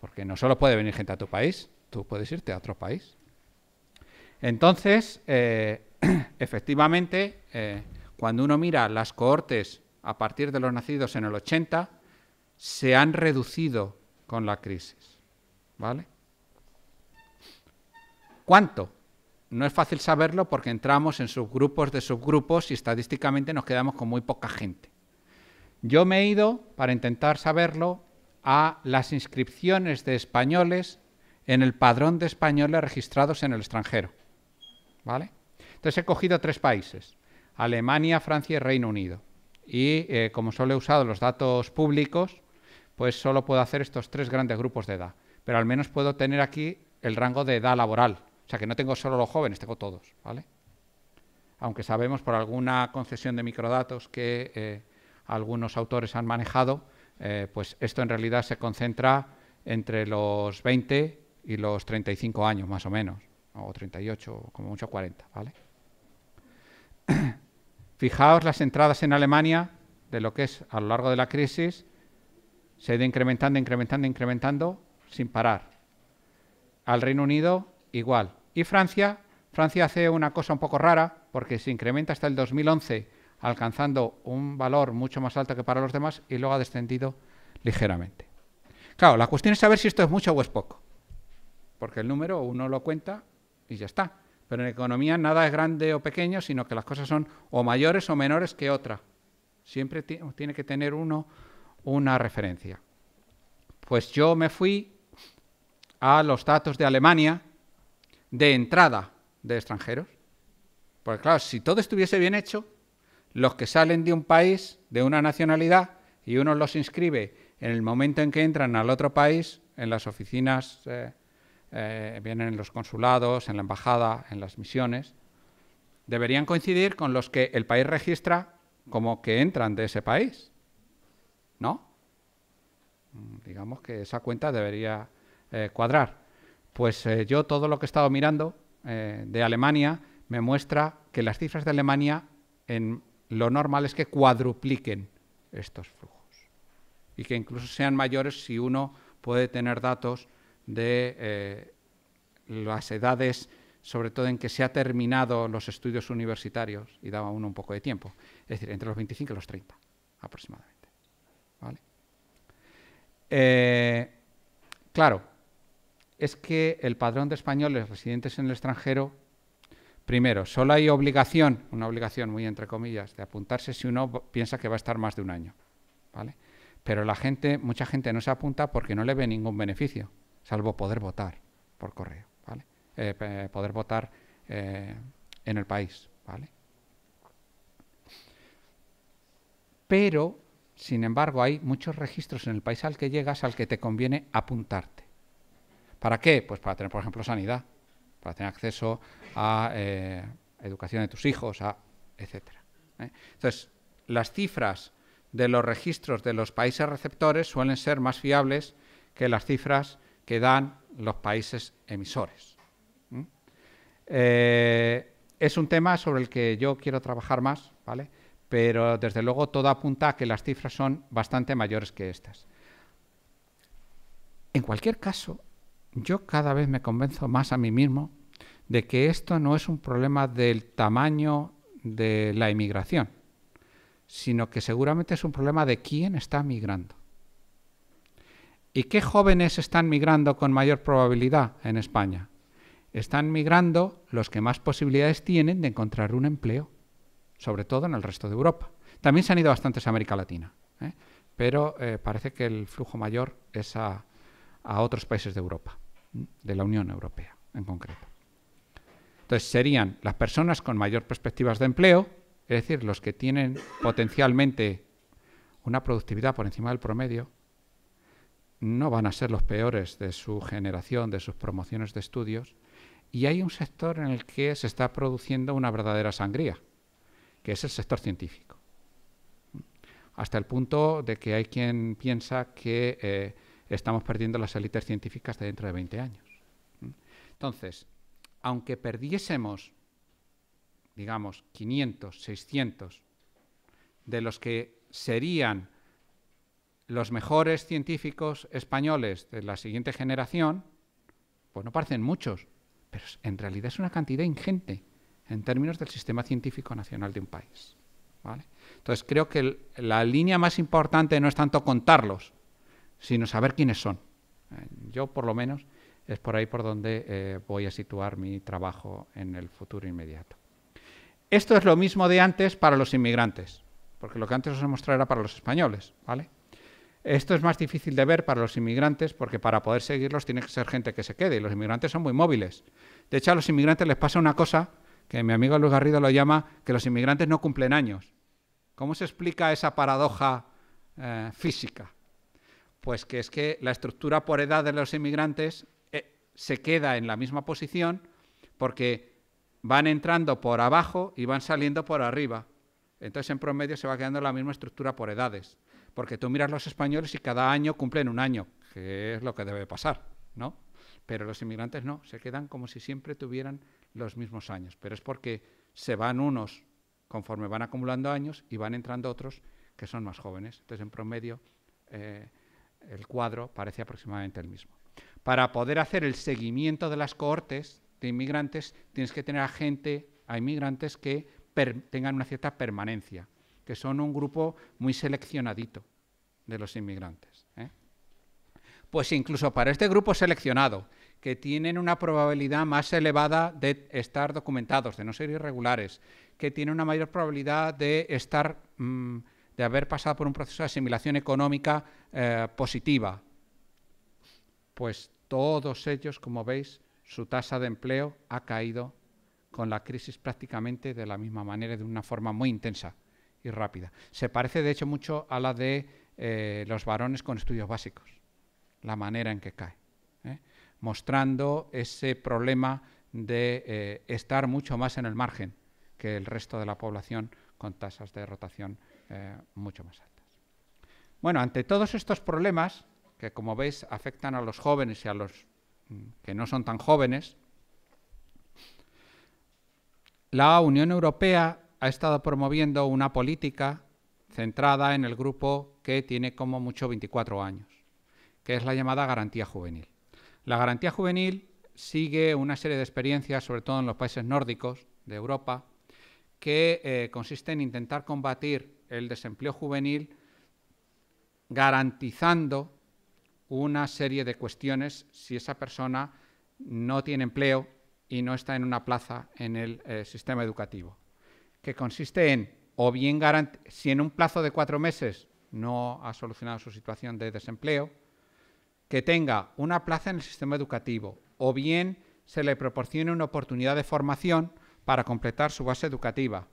Porque no solo puede venir gente a tu país, tú puedes irte a otro país. Entonces, eh, efectivamente, eh, cuando uno mira las cohortes a partir de los nacidos en el 80, se han reducido con la crisis. ¿Vale? ¿Cuánto? No es fácil saberlo porque entramos en subgrupos de subgrupos y estadísticamente nos quedamos con muy poca gente. Yo me he ido, para intentar saberlo, a las inscripciones de españoles en el padrón de españoles registrados en el extranjero. ¿Vale? Entonces he cogido tres países, Alemania, Francia y Reino Unido. Y eh, como solo he usado los datos públicos, pues solo puedo hacer estos tres grandes grupos de edad. Pero al menos puedo tener aquí el rango de edad laboral. O sea, que no tengo solo los jóvenes, tengo todos, ¿vale? Aunque sabemos por alguna concesión de microdatos que eh, algunos autores han manejado, eh, pues esto en realidad se concentra entre los 20 y los 35 años, más o menos, o 38, como mucho 40, ¿vale? Fijaos las entradas en Alemania de lo que es a lo largo de la crisis, se ha ido incrementando, incrementando, incrementando sin parar. Al Reino Unido igual. Y Francia, Francia hace una cosa un poco rara porque se incrementa hasta el 2011 alcanzando un valor mucho más alto que para los demás y luego ha descendido ligeramente. Claro, la cuestión es saber si esto es mucho o es poco. Porque el número uno lo cuenta y ya está. Pero en economía nada es grande o pequeño, sino que las cosas son o mayores o menores que otra. Siempre tiene que tener uno una referencia. Pues yo me fui a los datos de Alemania de entrada de extranjeros. Porque claro, si todo estuviese bien hecho, los que salen de un país, de una nacionalidad, y uno los inscribe en el momento en que entran al otro país, en las oficinas, eh, eh, vienen en los consulados, en la embajada, en las misiones, deberían coincidir con los que el país registra como que entran de ese país. ¿no? Mm, digamos que esa cuenta debería eh, cuadrar. Pues eh, yo todo lo que he estado mirando eh, de Alemania me muestra que las cifras de Alemania en lo normal es que cuadrupliquen estos flujos y que incluso sean mayores si uno puede tener datos de las edades, sobre todo en que se ha terminado los estudios universitarios y daba uno un poco de tiempo, es decir, entre los 25 y los 30 aproximadamente. Eh, claro, es que el padrón de españoles residentes en el extranjero, primero, solo hay obligación, una obligación muy entre comillas, de apuntarse si uno piensa que va a estar más de un año, ¿vale? Pero la gente, mucha gente no se apunta porque no le ve ningún beneficio, salvo poder votar por correo, ¿vale? Eh, poder votar eh, en el país, ¿vale? Pero sin embargo, hay muchos registros en el país al que llegas al que te conviene apuntarte. ¿Para qué? Pues para tener, por ejemplo, sanidad, para tener acceso a eh, educación de tus hijos, a, etc. ¿eh? Entonces, las cifras de los registros de los países receptores suelen ser más fiables que las cifras que dan los países emisores. Eh, es un tema sobre el que yo quiero trabajar más, ¿vale? pero desde luego todo apunta a que las cifras son bastante mayores que estas. En cualquier caso, yo cada vez me convenzo más a mí mismo de que esto no es un problema del tamaño de la inmigración, sino que seguramente es un problema de quién está migrando. ¿Y qué jóvenes están migrando con mayor probabilidad en España? Están migrando los que más posibilidades tienen de encontrar un empleo sobre todo en el resto de Europa. También se han ido bastantes a América Latina, ¿eh? pero eh, parece que el flujo mayor es a, otros países de Europa, de la Unión Europea en concreto. Entonces serían las personas con mayor perspectivas de empleo, es decir, los que tienen potencialmente una productividad por encima del promedio, no van a ser los peores de su generación, de sus promociones de estudios, y hay un sector en el que se está produciendo una verdadera sangría, que es el sector científico. Hasta el punto de que hay quien piensa que eh, estamos perdiendo las élites científicas de dentro de 20 años. Entonces, aunque perdiésemos, digamos, 500, 600 de los que serían los mejores científicos españoles de la siguiente generación, pues no parecen muchos, pero en realidad es una cantidad ingente en términos del sistema científico nacional de un país. Entonces creo que la línea más importante no es tanto contarlos, sino saber quiénes son. Eh, yo por lo menos es por ahí por donde eh, voy a situar mi trabajo en el futuro inmediato. Esto es lo mismo de antes para los inmigrantes, porque lo que antes os he mostrado era para los españoles, ¿vale? Esto es más difícil de ver para los inmigrantes porque para poder seguirlos tiene que ser gente que se quede y los inmigrantes son muy móviles. De hecho, a los inmigrantes les pasa una cosa que mi amigo Luis Garrido lo llama que los inmigrantes no cumplen años. ¿Cómo se explica esa paradoja eh, física? Pues que es que la estructura por edad de los inmigrantes eh, se queda en la misma posición porque van entrando por abajo y van saliendo por arriba. Entonces, en promedio se va quedando la misma estructura por edades. Porque tú miras los españoles y cada año cumplen un año, que es lo que debe pasar, ¿no? Pero los inmigrantes no, se quedan como si siempre tuvieran los mismos años, pero es porque se van unos conforme van acumulando años y van entrando otros que son más jóvenes. Entonces, en promedio, eh, el cuadro parece aproximadamente el mismo. Para poder hacer el seguimiento de las cohortes de inmigrantes, tienes que tener a gente, a inmigrantes que tengan una cierta permanencia, que son un grupo muy seleccionadito de los inmigrantes. ¿eh? Pues incluso para este grupo seleccionado, que tienen una probabilidad más elevada de estar documentados, de no ser irregulares, que tienen una mayor probabilidad de estar, mm, de haber pasado por un proceso de asimilación económica eh, positiva. Pues todos ellos, como veis, su tasa de empleo ha caído con la crisis prácticamente de la misma manera, de una forma muy intensa y rápida. Se parece, de hecho, mucho a la de eh, los varones con estudios básicos, la manera en que cae. ¿eh? mostrando ese problema de eh, estar mucho más en el margen que el resto de la población con tasas de rotación eh, mucho más altas. Bueno, ante todos estos problemas, que como veis afectan a los jóvenes y a los mm, que no son tan jóvenes, la Unión Europea ha estado promoviendo una política centrada en el grupo que tiene como mucho 24 años, que es la llamada garantía juvenil. La garantía juvenil sigue una serie de experiencias, sobre todo en los países nórdicos de Europa, que eh, consiste en intentar combatir el desempleo juvenil garantizando una serie de cuestiones si esa persona no tiene empleo y no está en una plaza en el eh, sistema educativo, que consiste en, o bien si en un plazo de cuatro meses no ha solucionado su situación de desempleo, que tenga una plaza en el sistema educativo o bien se le proporcione una oportunidad de formación para completar su base educativa,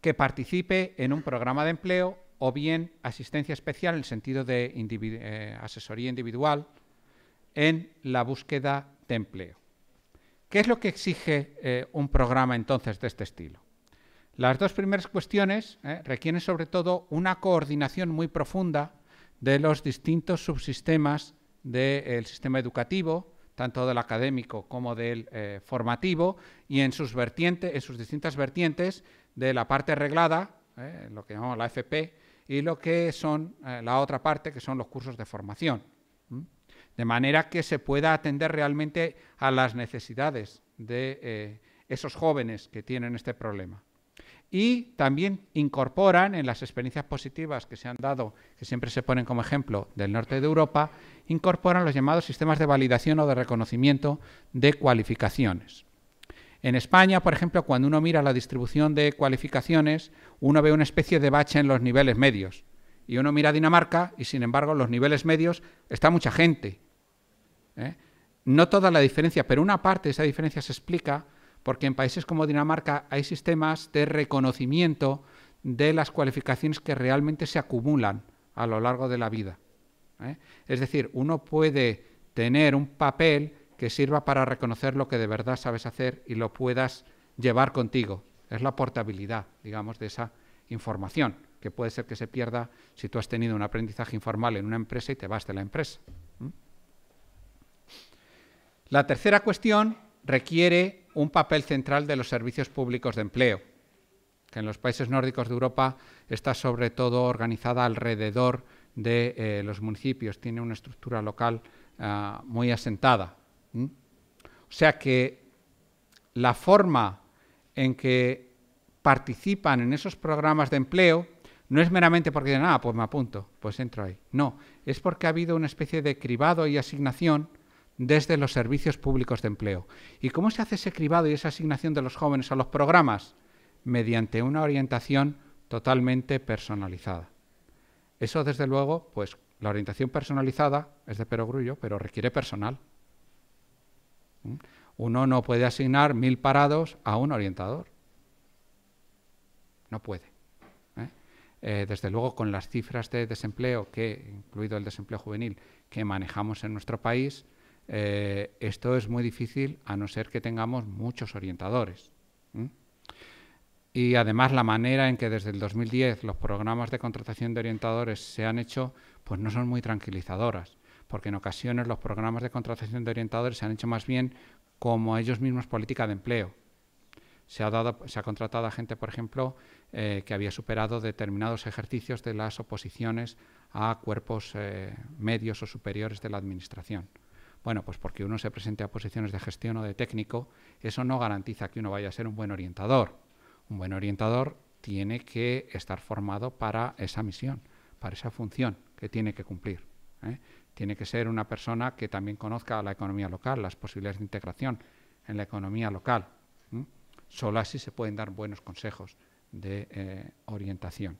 que participe en un programa de empleo o bien asistencia especial en el sentido de eh, asesoría individual en la búsqueda de empleo. ¿Qué es lo que exige eh, un programa entonces de este estilo? Las dos primeras cuestiones eh, requieren sobre todo una coordinación muy profunda de los distintos subsistemas del sistema educativo, tanto del académico como del eh, formativo, y en sus, en sus distintas vertientes de la parte reglada, eh, lo que llamamos la FP, y lo que son eh, la otra parte, que son los cursos de formación. De manera que se pueda atender realmente a las necesidades de esos jóvenes que tienen este problema y también incorporan en las experiencias positivas que se han dado, que siempre se ponen como ejemplo del norte de Europa, incorporan los llamados sistemas de validación o de reconocimiento de cualificaciones. En España, por ejemplo, cuando uno mira la distribución de cualificaciones, uno ve una especie de bache en los niveles medios. Y uno mira Dinamarca y, sin embargo, en los niveles medios está mucha gente. ¿eh? No toda la diferencia, pero una parte de esa diferencia se explica porque en países como Dinamarca hay sistemas de reconocimiento de las cualificaciones que realmente se acumulan a lo largo de la vida. ¿eh? Es decir, uno puede tener un papel que sirva para reconocer lo que de verdad sabes hacer y lo puedas llevar contigo. Es la portabilidad, digamos, de esa información, que puede ser que se pierda si tú has tenido un aprendizaje informal en una empresa y te vas de la empresa. La tercera cuestión requiere un papel central de los servicios públicos de empleo, que en los países nórdicos de Europa está sobre todo organizada alrededor de eh, los municipios, tiene una estructura local ah, muy asentada. O sea que la forma en que participan en esos programas de empleo no es meramente porque dicen, ah, pues me apunto, pues entro ahí. No, es porque ha habido una especie de cribado y asignación desde los servicios públicos de empleo. ¿Y cómo se hace ese cribado y esa asignación de los jóvenes a los programas? Mediante una orientación totalmente personalizada. Eso, desde luego, pues la orientación personalizada es de perogrullo, pero requiere personal. ¿Mm? Uno no puede asignar mil parados a un orientador. No puede. ¿eh? Eh, desde luego, con las cifras de desempleo, que, incluido el desempleo juvenil, que manejamos en nuestro país, eh, esto es muy difícil a no ser que tengamos muchos orientadores. Y además la manera en que desde el 2010 los programas de contratación de orientadores se han hecho, pues no son muy tranquilizadoras, porque en ocasiones los programas de contratación de orientadores se han hecho más bien como ellos mismos política de empleo. Se ha, dado, se ha contratado a gente, por ejemplo, eh, que había superado determinados ejercicios de las oposiciones a cuerpos eh, medios o superiores de la Administración. Bueno, pues porque uno se presente a posiciones de gestión o de técnico, eso no garantiza que uno vaya a ser un buen orientador. Un buen orientador tiene que estar formado para esa misión, para esa función que tiene que cumplir. ¿eh? Tiene que ser una persona que también conozca la economía local, las posibilidades de integración en la economía local. Solo así se pueden dar buenos consejos de eh, orientación.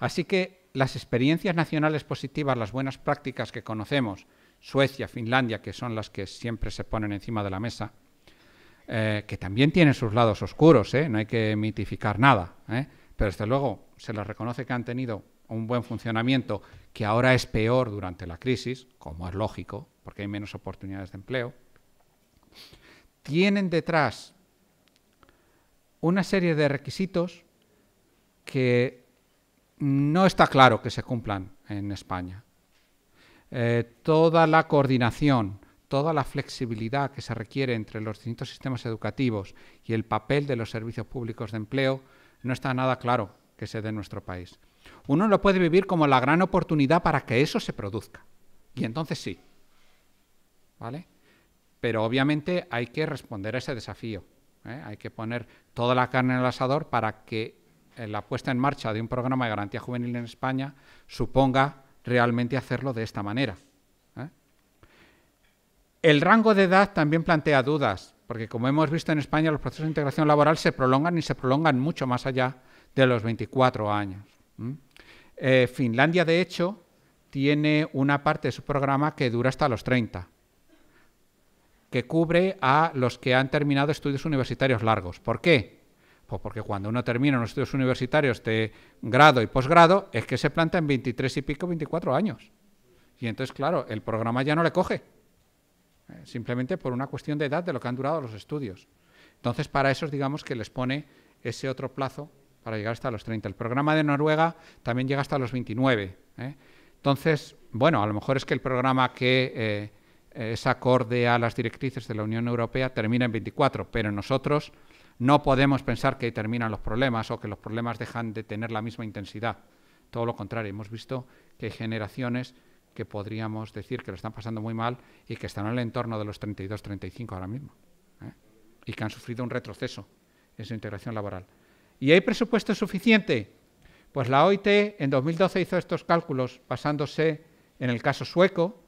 Así que las experiencias nacionales positivas, las buenas prácticas que conocemos, Suecia, Finlandia, que son las que siempre se ponen encima de la mesa, eh, que también tienen sus lados oscuros, eh, no hay que mitificar nada, eh, pero desde luego se les reconoce que han tenido un buen funcionamiento que ahora es peor durante la crisis, como es lógico, porque hay menos oportunidades de empleo, tienen detrás una serie de requisitos que no está claro que se cumplan en España. Eh, toda la coordinación, toda la flexibilidad que se requiere entre los distintos sistemas educativos y el papel de los servicios públicos de empleo, no está nada claro que se dé en nuestro país. Uno lo puede vivir como la gran oportunidad para que eso se produzca. Y entonces sí. ¿Vale? Pero obviamente hay que responder a ese desafío. ¿eh? Hay que poner toda la carne en el asador para que eh, la puesta en marcha de un programa de garantía juvenil en España suponga realmente hacerlo de esta manera. ¿eh? El rango de edad también plantea dudas, porque como hemos visto en España, los procesos de integración laboral se prolongan y se prolongan mucho más allá de los 24 años. Eh, Finlandia, de hecho, tiene una parte de su programa que dura hasta los 30, que cubre a los que han terminado estudios universitarios largos. ¿Por qué? Pues porque cuando uno termina los estudios universitarios de grado y posgrado, es que se planta en 23 y pico, 24 años. Y entonces, claro, el programa ya no le coge, eh, simplemente por una cuestión de edad de lo que han durado los estudios. Entonces, para eso, digamos que les pone ese otro plazo para llegar hasta los 30. El programa de Noruega también llega hasta los 29. ¿eh? Entonces, bueno, a lo mejor es que el programa que eh, es acorde a las directrices de la Unión Europea termina en 24, pero nosotros no podemos pensar que terminan los problemas o que los problemas dejan de tener la misma intensidad. Todo lo contrario, hemos visto que hay generaciones que podríamos decir que lo están pasando muy mal y que están en el entorno de los 32-35 ahora mismo ¿eh? y que han sufrido un retroceso en su integración laboral. ¿Y hay presupuesto suficiente? Pues la OIT en 2012 hizo estos cálculos basándose en el caso sueco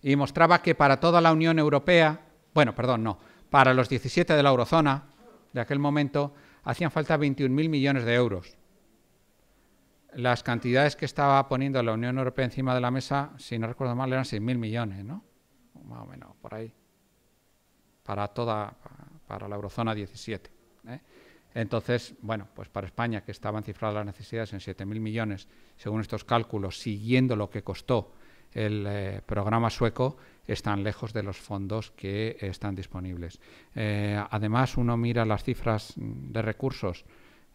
y mostraba que para toda la Unión Europea, bueno, perdón, no, para los 17 de la eurozona de aquel momento hacían falta 21.000 millones de euros. Las cantidades que estaba poniendo la Unión Europea encima de la mesa, si no recuerdo mal, eran 6.000 millones, ¿no? Más o menos, por ahí. Para toda, para la eurozona 17. ¿eh? Entonces, bueno, pues para España, que estaban cifradas las necesidades en 7.000 millones, según estos cálculos, siguiendo lo que costó el eh, programa sueco están lejos de los fondos que están disponibles. Eh, además, uno mira las cifras de recursos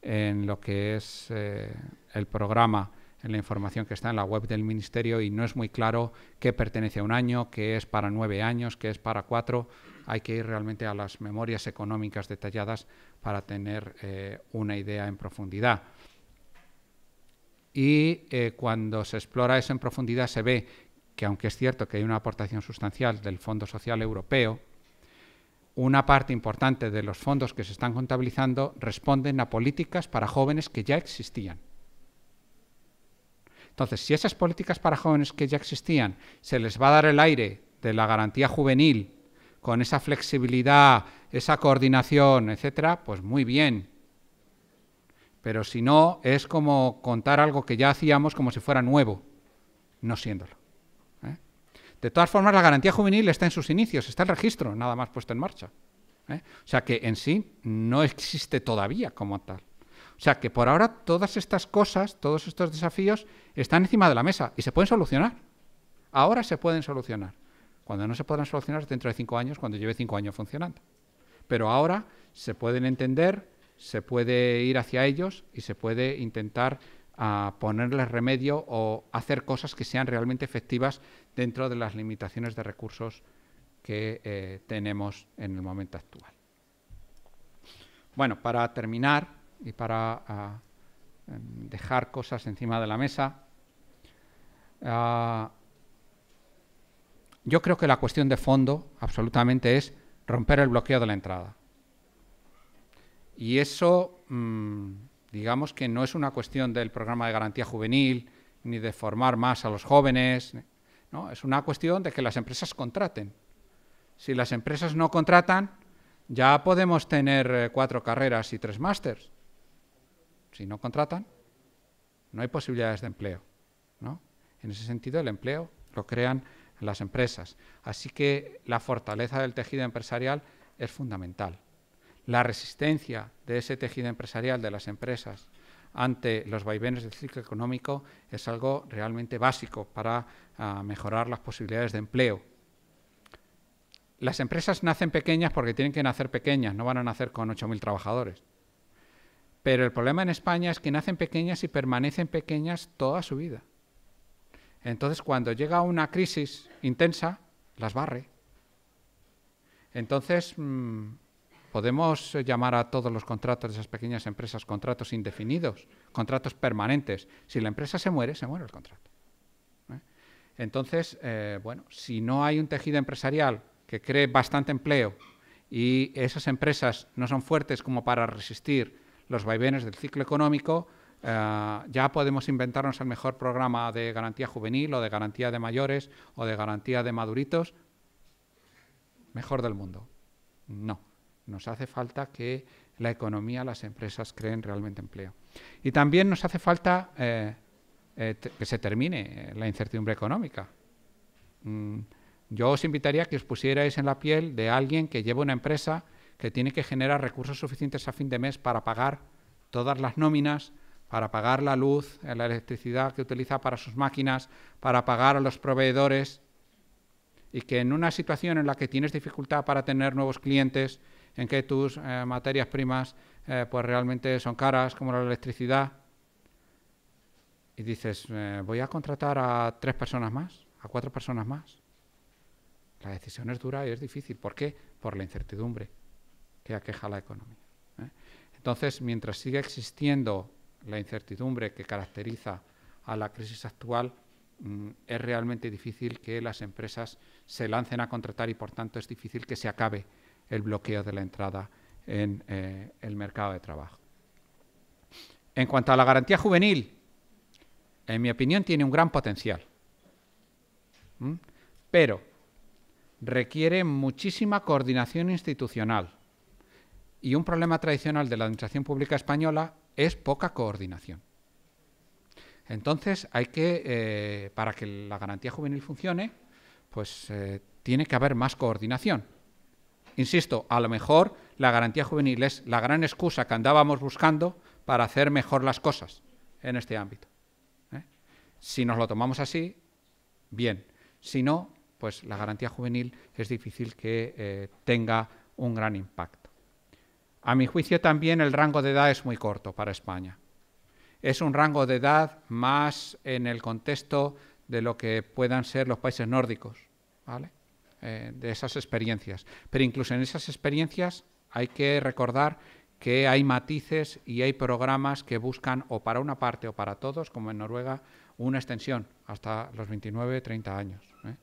en lo que es eh, el programa, en la información que está en la web del Ministerio y no es muy claro qué pertenece a un año, qué es para nueve años, qué es para cuatro. Hay que ir realmente a las memorias económicas detalladas para tener una idea en profundidad. Y cuando se explora eso en profundidad se ve que aunque es cierto que hay una aportación sustancial del Fondo Social Europeo, una parte importante de los fondos que se están contabilizando responden a políticas para jóvenes que ya existían. Entonces, si esas políticas para jóvenes que ya existían se les va a dar el aire de la garantía juvenil con esa flexibilidad, esa coordinación, etcétera, pues muy bien. Pero si no, es como contar algo que ya hacíamos como si fuera nuevo, no siéndolo. De todas formas, la garantía juvenil está en sus inicios, está el registro, nada más puesto en marcha. ¿eh? O sea que en sí no existe todavía como tal. O sea que por ahora todas estas cosas, todos estos desafíos están encima de la mesa y se pueden solucionar. Ahora se pueden solucionar. Cuando no se podrán solucionar dentro de cinco años, cuando lleve cinco años funcionando. Pero ahora se pueden entender, se puede ir hacia ellos y se puede intentar ah, ponerles remedio o hacer cosas que sean realmente efectivas dentro de las limitaciones de recursos que eh, tenemos en el momento actual. Bueno, para terminar y para ah, em, dejar cosas encima de la mesa, ah, yo creo que la cuestión de fondo absolutamente es romper el bloqueo de la entrada. Y eso, mm, digamos que no es una cuestión del programa de garantía juvenil, ni de formar más a los jóvenes, es una cuestión de que las empresas contraten. Si las empresas no contratan, ya podemos tener eh, cuatro carreras y tres másters. Si no contratan, no hay posibilidades de empleo. ¿no? En ese sentido, el empleo lo crean las empresas. Así que la fortaleza del tejido empresarial es fundamental. La resistencia de ese tejido empresarial de las empresas ante los vaivenes del ciclo económico es algo realmente básico para a mejorar las posibilidades de empleo. Las empresas nacen pequeñas porque tienen que nacer pequeñas, no van a nacer con 8.000 trabajadores. Pero el problema en España es que nacen pequeñas y permanecen pequeñas toda su vida. Entonces, cuando llega una crisis intensa, las barre. Entonces, mm, podemos llamar a todos los contratos de esas pequeñas empresas contratos indefinidos, contratos permanentes. Si la empresa se muere, se muere el contrato. Entonces, eh, bueno, si no hay un tejido empresarial que cree bastante empleo y esas empresas no son fuertes como para resistir los vaivenes del ciclo económico, eh, ya podemos inventarnos el mejor programa de garantía juvenil o de garantía de mayores o de garantía de maduritos, mejor del mundo. No, nos hace falta que la economía, las empresas creen realmente empleo. Y también nos hace falta eh, eh, que se termine la incertidumbre económica. Mm, yo os invitaría a que os pusierais en la piel de alguien que lleva una empresa que tiene que generar recursos suficientes a fin de mes para pagar todas las nóminas, para pagar la luz, la electricidad que utiliza para sus máquinas, para pagar a los proveedores, y que en una situación en la que tienes dificultad para tener nuevos clientes, en que tus eh, materias primas eh, pues realmente son caras, como la electricidad, y dices, voy a contratar a tres personas más, a cuatro personas más, la decisión es dura y es difícil. ¿Por qué? Por la incertidumbre que aqueja la economía. ¿eh? Entonces, mientras siga existiendo la incertidumbre que caracteriza a la crisis actual, mm, es realmente difícil que las empresas se lancen a contratar y, por tanto, es difícil que se acabe el bloqueo de la entrada en eh, el mercado de trabajo. En cuanto a la garantía juvenil, en mi opinión, tiene un gran potencial. ¿Mm? Pero requiere muchísima coordinación institucional. Y un problema tradicional de la Administración Pública Española es poca coordinación. Entonces, hay que, eh, para que la garantía juvenil funcione, pues eh, tiene que haber más coordinación. Insisto, a lo mejor la garantía juvenil es la gran excusa que andábamos buscando para hacer mejor las cosas en este ámbito. Si nos lo tomamos así, bien. Si no, pues la garantía juvenil es difícil que eh, tenga un gran impacto. A mi juicio también el rango de edad es muy corto para España. Es un rango de edad más en el contexto de lo que puedan ser los países nórdicos, ¿vale? Eh, de esas experiencias. Pero incluso en esas experiencias hay que recordar que hay matices y hay programas que buscan o para una parte o para todos, como en Noruega, una extensión hasta los 29, 30 años. ¿eh?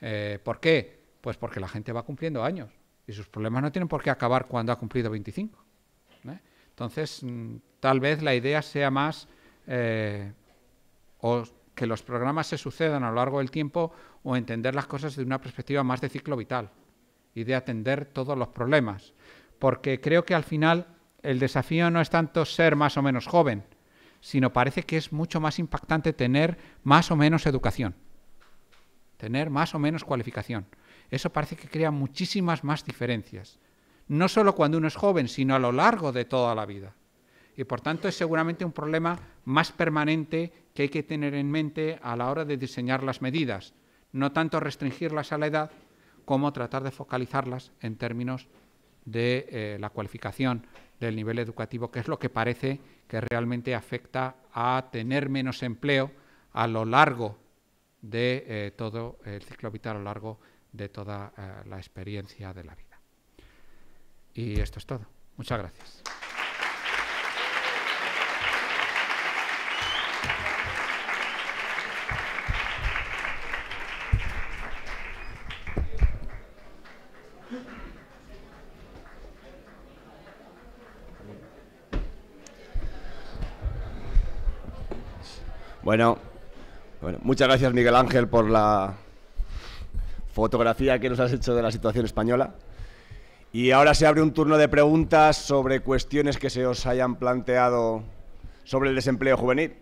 Eh, por qué? Pues porque la gente va cumpliendo años y sus problemas no tienen por qué acabar cuando ha cumplido 25. ¿eh? Entonces, mm, tal vez la idea sea más o que los programas se sucedan a lo largo del tiempo o entender las cosas desde una perspectiva más de ciclo vital y de atender todos los problemas. Porque creo que al final el desafío no es tanto ser más o menos joven, sino parece que es mucho más impactante tener más o menos educación, tener más o menos cualificación. Eso parece que crea muchísimas más diferencias, no solo cuando uno es joven, sino a lo largo de toda la vida. Y por tanto es seguramente un problema más permanente que hay que tener en mente a la hora de diseñar las medidas, no tanto restringirlas a la edad como tratar de focalizarlas en términos de eh, la cualificación del nivel educativo, que es lo que parece que realmente afecta a tener menos empleo a lo largo de eh, todo el ciclo vital, a lo largo de toda eh, la experiencia de la vida. Y esto es todo. Muchas gracias. Bueno, muchas gracias Miguel Ángel por la fotografía que nos has hecho de la situación española. Y ahora se abre un turno de preguntas sobre cuestiones que se os hayan planteado sobre el desempleo juvenil.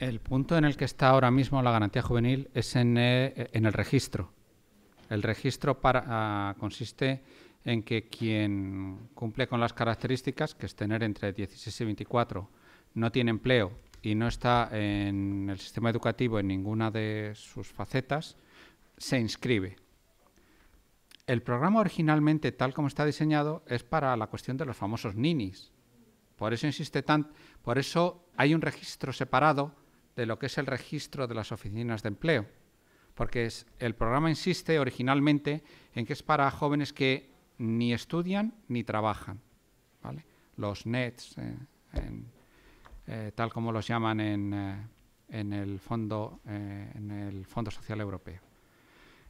El punto en el que está ahora mismo la garantía juvenil es en, eh, el registro. El registro para, ah, consiste en que quien cumple con las características, que es tener entre 16 y 24, no tiene empleo y no está en el sistema educativo en ninguna de sus facetas, se inscribe. El programa originalmente, tal como está diseñado, es para la cuestión de los famosos ninis. Por eso insiste tanto, por eso hay un registro separado de lo que es el registro de las oficinas de empleo, porque el programa insiste originalmente en que es para jóvenes que ni estudian ni trabajan. ¿vale? Los NETs, eh, eh, tal como los llaman en, eh, el fondo, en el Fondo Social Europeo.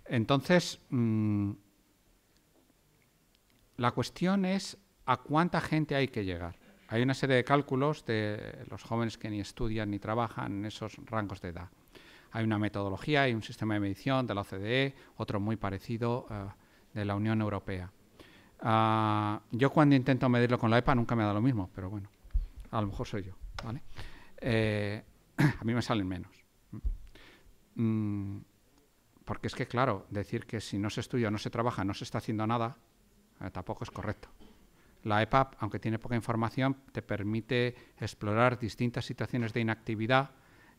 Entonces, mm, la cuestión es a cuánta gente hay que llegar. Hay una serie de cálculos de los jóvenes que ni estudian ni trabajan en esos rangos de edad. Hay una metodología, hay un sistema de medición de la OCDE, otro muy parecido eh, de la Unión Europea. Ah, yo cuando intento medirlo con la EPA nunca me da lo mismo, pero bueno, a lo mejor soy yo. Eh, a mí me salen menos. Mm, porque es que, claro, decir que si no se estudia, no se trabaja, no se está haciendo nada, eh, tampoco es correcto. La EPAP, aunque tiene poca información, te permite explorar distintas situaciones de inactividad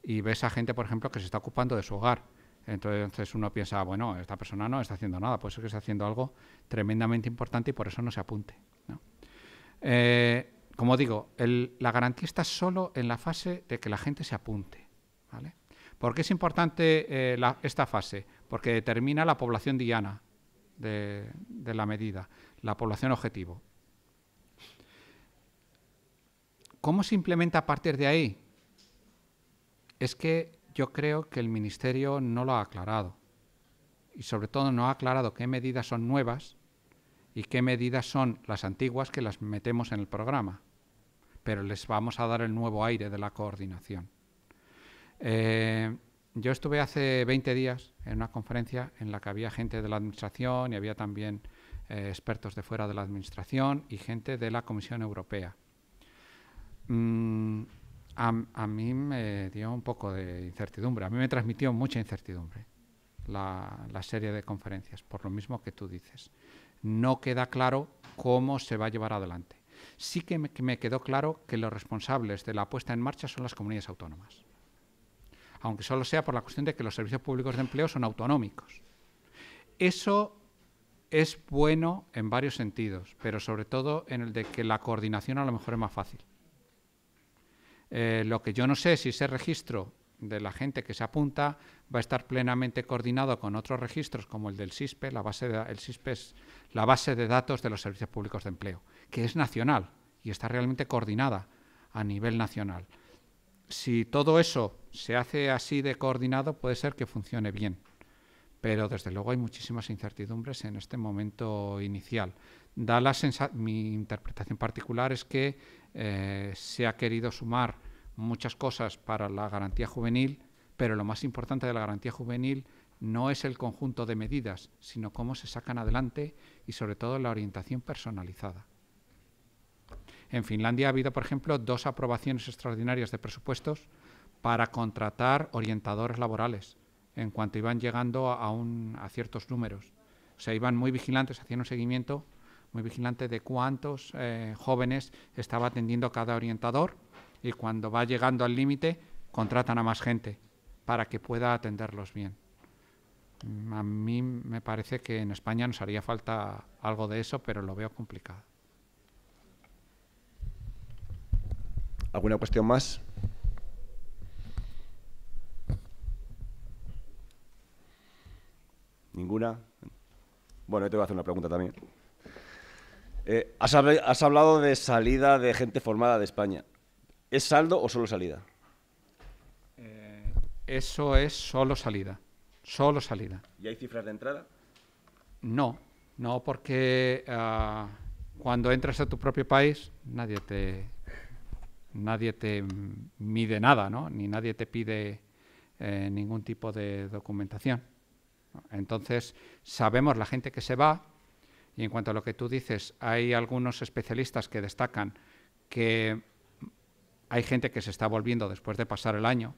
y ves a gente, por ejemplo, que se está ocupando de su hogar. Entonces uno piensa, ah, bueno, esta persona no está haciendo nada, puede ser que está haciendo algo tremendamente importante y por eso no se apunte. Eh, como digo, la garantía está solo en la fase de que la gente se apunte. ¿vale? ¿Por qué es importante eh, esta fase? Porque determina la población diana de la medida, la población objetivo. ¿Cómo se implementa a partir de ahí? Es que yo creo que el Ministerio no lo ha aclarado. Y sobre todo no ha aclarado qué medidas son nuevas y qué medidas son las antiguas que las metemos en el programa. Pero les vamos a dar el nuevo aire de la coordinación. Eh, yo estuve hace 20 días en una conferencia en la que había gente de la Administración y había también eh, expertos de fuera de la Administración y gente de la Comisión Europea. Mm, a, mí me dio un poco de incertidumbre, a mí me transmitió mucha incertidumbre la, serie de conferencias, por lo mismo que tú dices. No queda claro cómo se va a llevar adelante. Sí que me quedó claro que los responsables de la puesta en marcha son las comunidades autónomas, aunque solo sea por la cuestión de que los servicios públicos de empleo son autonómicos. Eso es bueno en varios sentidos, pero sobre todo en el de que la coordinación a lo mejor es más fácil. Eh, lo que yo no sé es si ese registro de la gente que se apunta va a estar plenamente coordinado con otros registros como el del SISPE, la base el la base de datos de los servicios públicos de empleo, que es nacional y está realmente coordinada a nivel nacional. Si todo eso se hace así de coordinado, puede ser que funcione bien, pero desde luego hay muchísimas incertidumbres en este momento inicial da mi interpretación particular es que eh, se ha querido sumar muchas cosas para la garantía juvenil, pero lo más importante de la garantía juvenil no es el conjunto de medidas, sino cómo se sacan adelante y sobre todo la orientación personalizada. En Finlandia ha habido, por ejemplo, dos aprobaciones extraordinarias de presupuestos para contratar orientadores laborales en cuanto iban llegando a, un, a ciertos números. O sea, iban muy vigilantes, hacían un seguimiento muy vigilante de cuántos eh, jóvenes estaba atendiendo cada orientador y cuando va llegando al límite contratan a más gente para que pueda atenderlos bien. Mm, a mí me parece que en España nos haría falta algo de eso, pero lo veo complicado. ¿Alguna cuestión más? ¿Ninguna? Bueno, yo te voy a hacer una pregunta también. Eh, has, hablado de salida de gente formada de España. ¿Es saldo o solo salida? Eh, eso es solo salida. Solo salida. ¿Y hay cifras de entrada? No, no, porque ah, cuando entras a tu propio país nadie te, nadie te mide nada, ¿no? Ni nadie te pide eh, ningún tipo de documentación. Entonces, sabemos la gente que se va, y en cuanto a lo que tú dices, hay algunos especialistas que destacan que hay gente que se está volviendo después de pasar el año.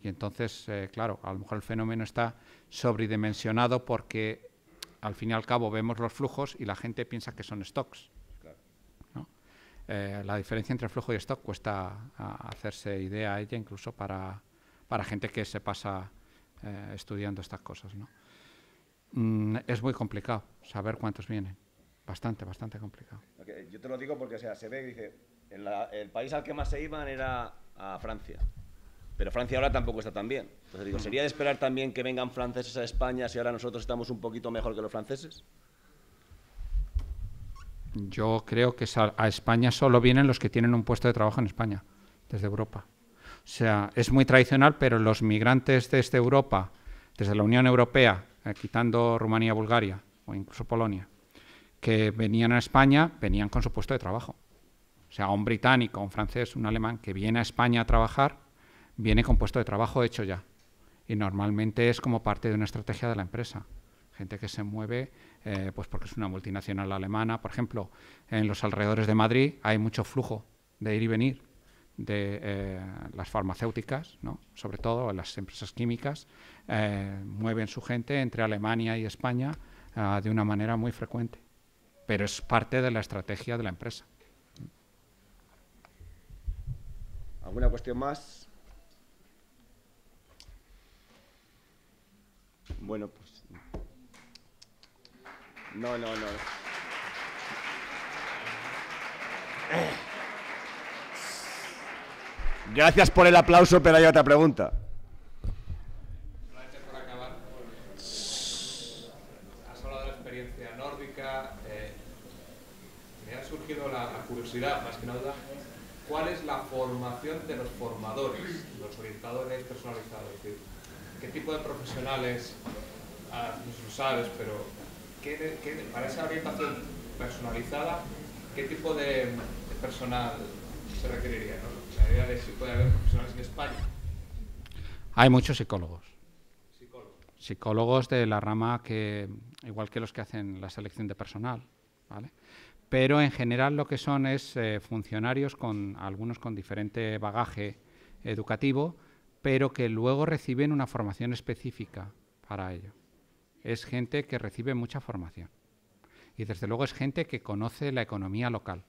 Y entonces, eh, claro, a lo mejor el fenómeno está sobredimensionado porque al fin y al cabo vemos los flujos y la gente piensa que son stocks. Eh, la diferencia entre flujo y stock cuesta hacerse idea a ella, incluso para, para gente que se pasa eh, estudiando estas cosas. ¿no? Mm, es muy complicado saber cuántos vienen. Bastante, bastante complicado. yo te lo digo porque, sea, se ve, dice, en el país al que más se iban era a Francia. Pero Francia ahora tampoco está tan bien. Entonces digo, ¿sería de esperar también que vengan franceses a España si ahora nosotros estamos un poquito mejor que los franceses? Yo creo que a España solo vienen los que tienen un puesto de trabajo en España, desde Europa. O sea, es muy tradicional, pero los migrantes desde Europa, desde la Unión Europea, eh, quitando Rumanía, Bulgaria o incluso Polonia, que venían a España, venían con su puesto de trabajo. O sea, un británico, un francés, un alemán que viene a España a trabajar, viene con puesto de trabajo hecho ya. Y normalmente es como parte de una estrategia de la empresa. Gente que se mueve eh, pues porque es una multinacional alemana. Por ejemplo, en los alrededores de Madrid hay mucho flujo de ir y venir de eh, las farmacéuticas, sobre todo las empresas químicas, eh, mueven su gente entre Alemania y España ah, de una manera muy frecuente. Pero es parte de la estrategia de la empresa. ¿Alguna cuestión más? Bueno, pues... No, no, no. Gracias por el aplauso, pero hay otra pregunta. por acabar. Has hablado de la experiencia nórdica. Eh, me ha surgido la, curiosidad, más que nada, ¿cuál es la formación de los formadores, los orientadores personalizados? Es decir, ¿Qué tipo de profesionales, ah, no lo sabes, pero ¿qué, para esa orientación personalizada, qué tipo de, personal se requeriría? de si puede en España. Hay muchos psicólogos. Psicólogos. de la rama que, igual que los que hacen la selección de personal, ¿vale? Pero en general lo que son es eh, funcionarios con algunos con diferente bagaje educativo, pero que luego reciben una formación específica para ello. Es gente que recibe mucha formación. Y desde luego es gente que conoce la economía local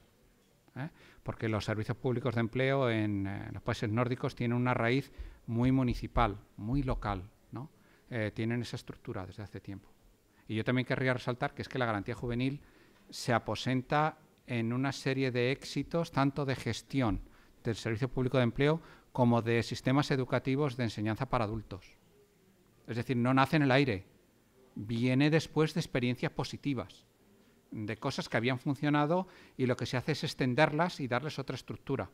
¿eh? porque los servicios públicos de empleo eh, en, los países nórdicos tienen una raíz muy municipal, muy local, eh, tienen esa estructura desde hace tiempo. Y yo también querría resaltar que es que la garantía juvenil se aposenta en una serie de éxitos tanto de gestión del servicio público de empleo como de sistemas educativos de enseñanza para adultos. Es decir, no nace en el aire, viene después de experiencias positivas de cosas que habían funcionado y lo que se hace es extenderlas y darles otra estructura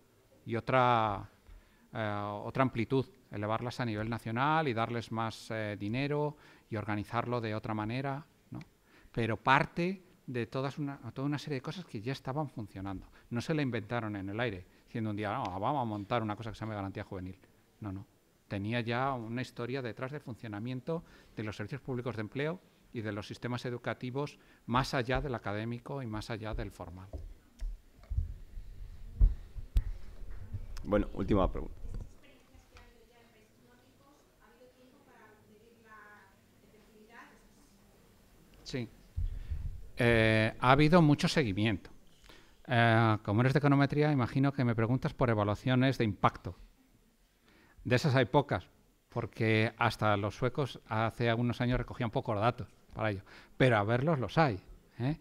y otra, eh, otra amplitud, elevarlas a nivel nacional y darles más eh, dinero y organizarlo de otra manera, pero parte de todas toda una serie de cosas que ya estaban funcionando. No se la inventaron en el aire, diciendo un día, ah, vamos a montar una cosa que se llama garantía juvenil. No, no. Tenía ya una historia detrás del funcionamiento de los servicios públicos de empleo y de los sistemas educativos más allá del académico y más allá del formal. Bueno, última pregunta. Sí. Eh, ha habido mucho seguimiento. Eh, como eres de econometría, imagino que me preguntas por evaluaciones de impacto. De esas hay pocas, porque hasta los suecos hace algunos años recogían pocos datos para ello. Pero a verlos los hay. ¿eh?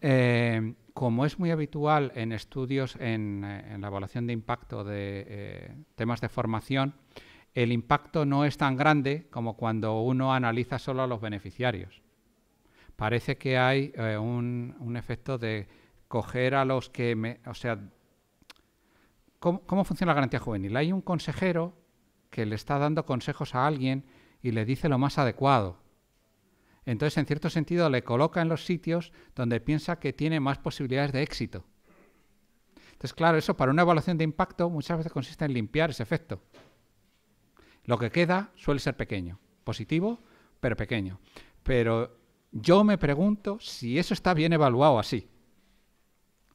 Eh, como es muy habitual en estudios en, eh, la evaluación de impacto de temas de formación, el impacto no es tan grande como cuando uno analiza solo a los beneficiarios. Parece que hay un, efecto de coger a los que... o sea, ¿cómo funciona la garantía juvenil? Hay un consejero que le está dando consejos a alguien y le dice lo más adecuado entonces, en cierto sentido, le coloca en los sitios donde piensa que tiene más posibilidades de éxito. Entonces, claro, eso para una evaluación de impacto muchas veces consiste en limpiar ese efecto. Lo que queda suele ser pequeño, positivo, pero pequeño. Pero yo me pregunto si eso está bien evaluado así.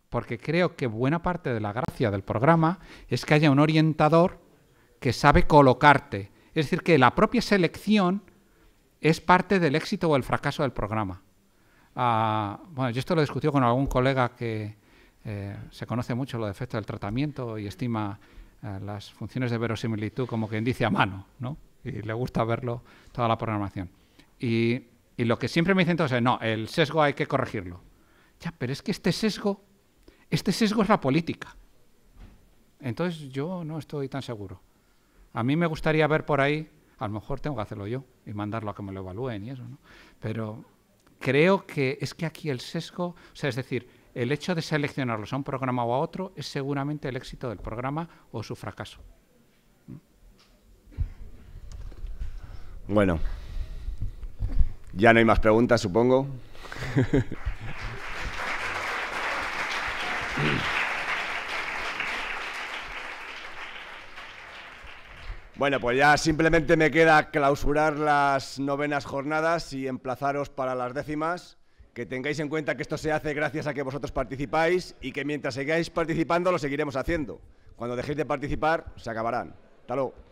Porque creo que buena parte de la gracia del programa es que haya un orientador que sabe colocarte. Es decir, que la propia selección es parte del éxito o el fracaso del programa. Ah, bueno, yo esto lo he discutido con algún colega que eh, se conoce mucho los efectos del tratamiento y estima eh, las funciones de verosimilitud como quien dice a mano, ¿no? Y le gusta verlo toda la programación. Y, lo que siempre me dicen entonces, no, el sesgo hay que corregirlo. Ya, pero es que este sesgo, este sesgo es la política. Entonces yo no estoy tan seguro. A mí me gustaría ver por ahí a lo mejor tengo que hacerlo yo y mandarlo a que me lo evalúen y eso, ¿no? Pero creo que es que aquí el sesgo, o sea, es decir, el hecho de seleccionarlos a un programa o a otro es seguramente el éxito del programa o su fracaso. Bueno, ya no hay más preguntas, supongo. Bueno, pues ya simplemente me queda clausurar las novenas jornadas y emplazaros para las décimas. Que tengáis en cuenta que esto se hace gracias a que vosotros participáis y que mientras sigáis participando lo seguiremos haciendo. Cuando dejéis de participar, se acabarán. Hasta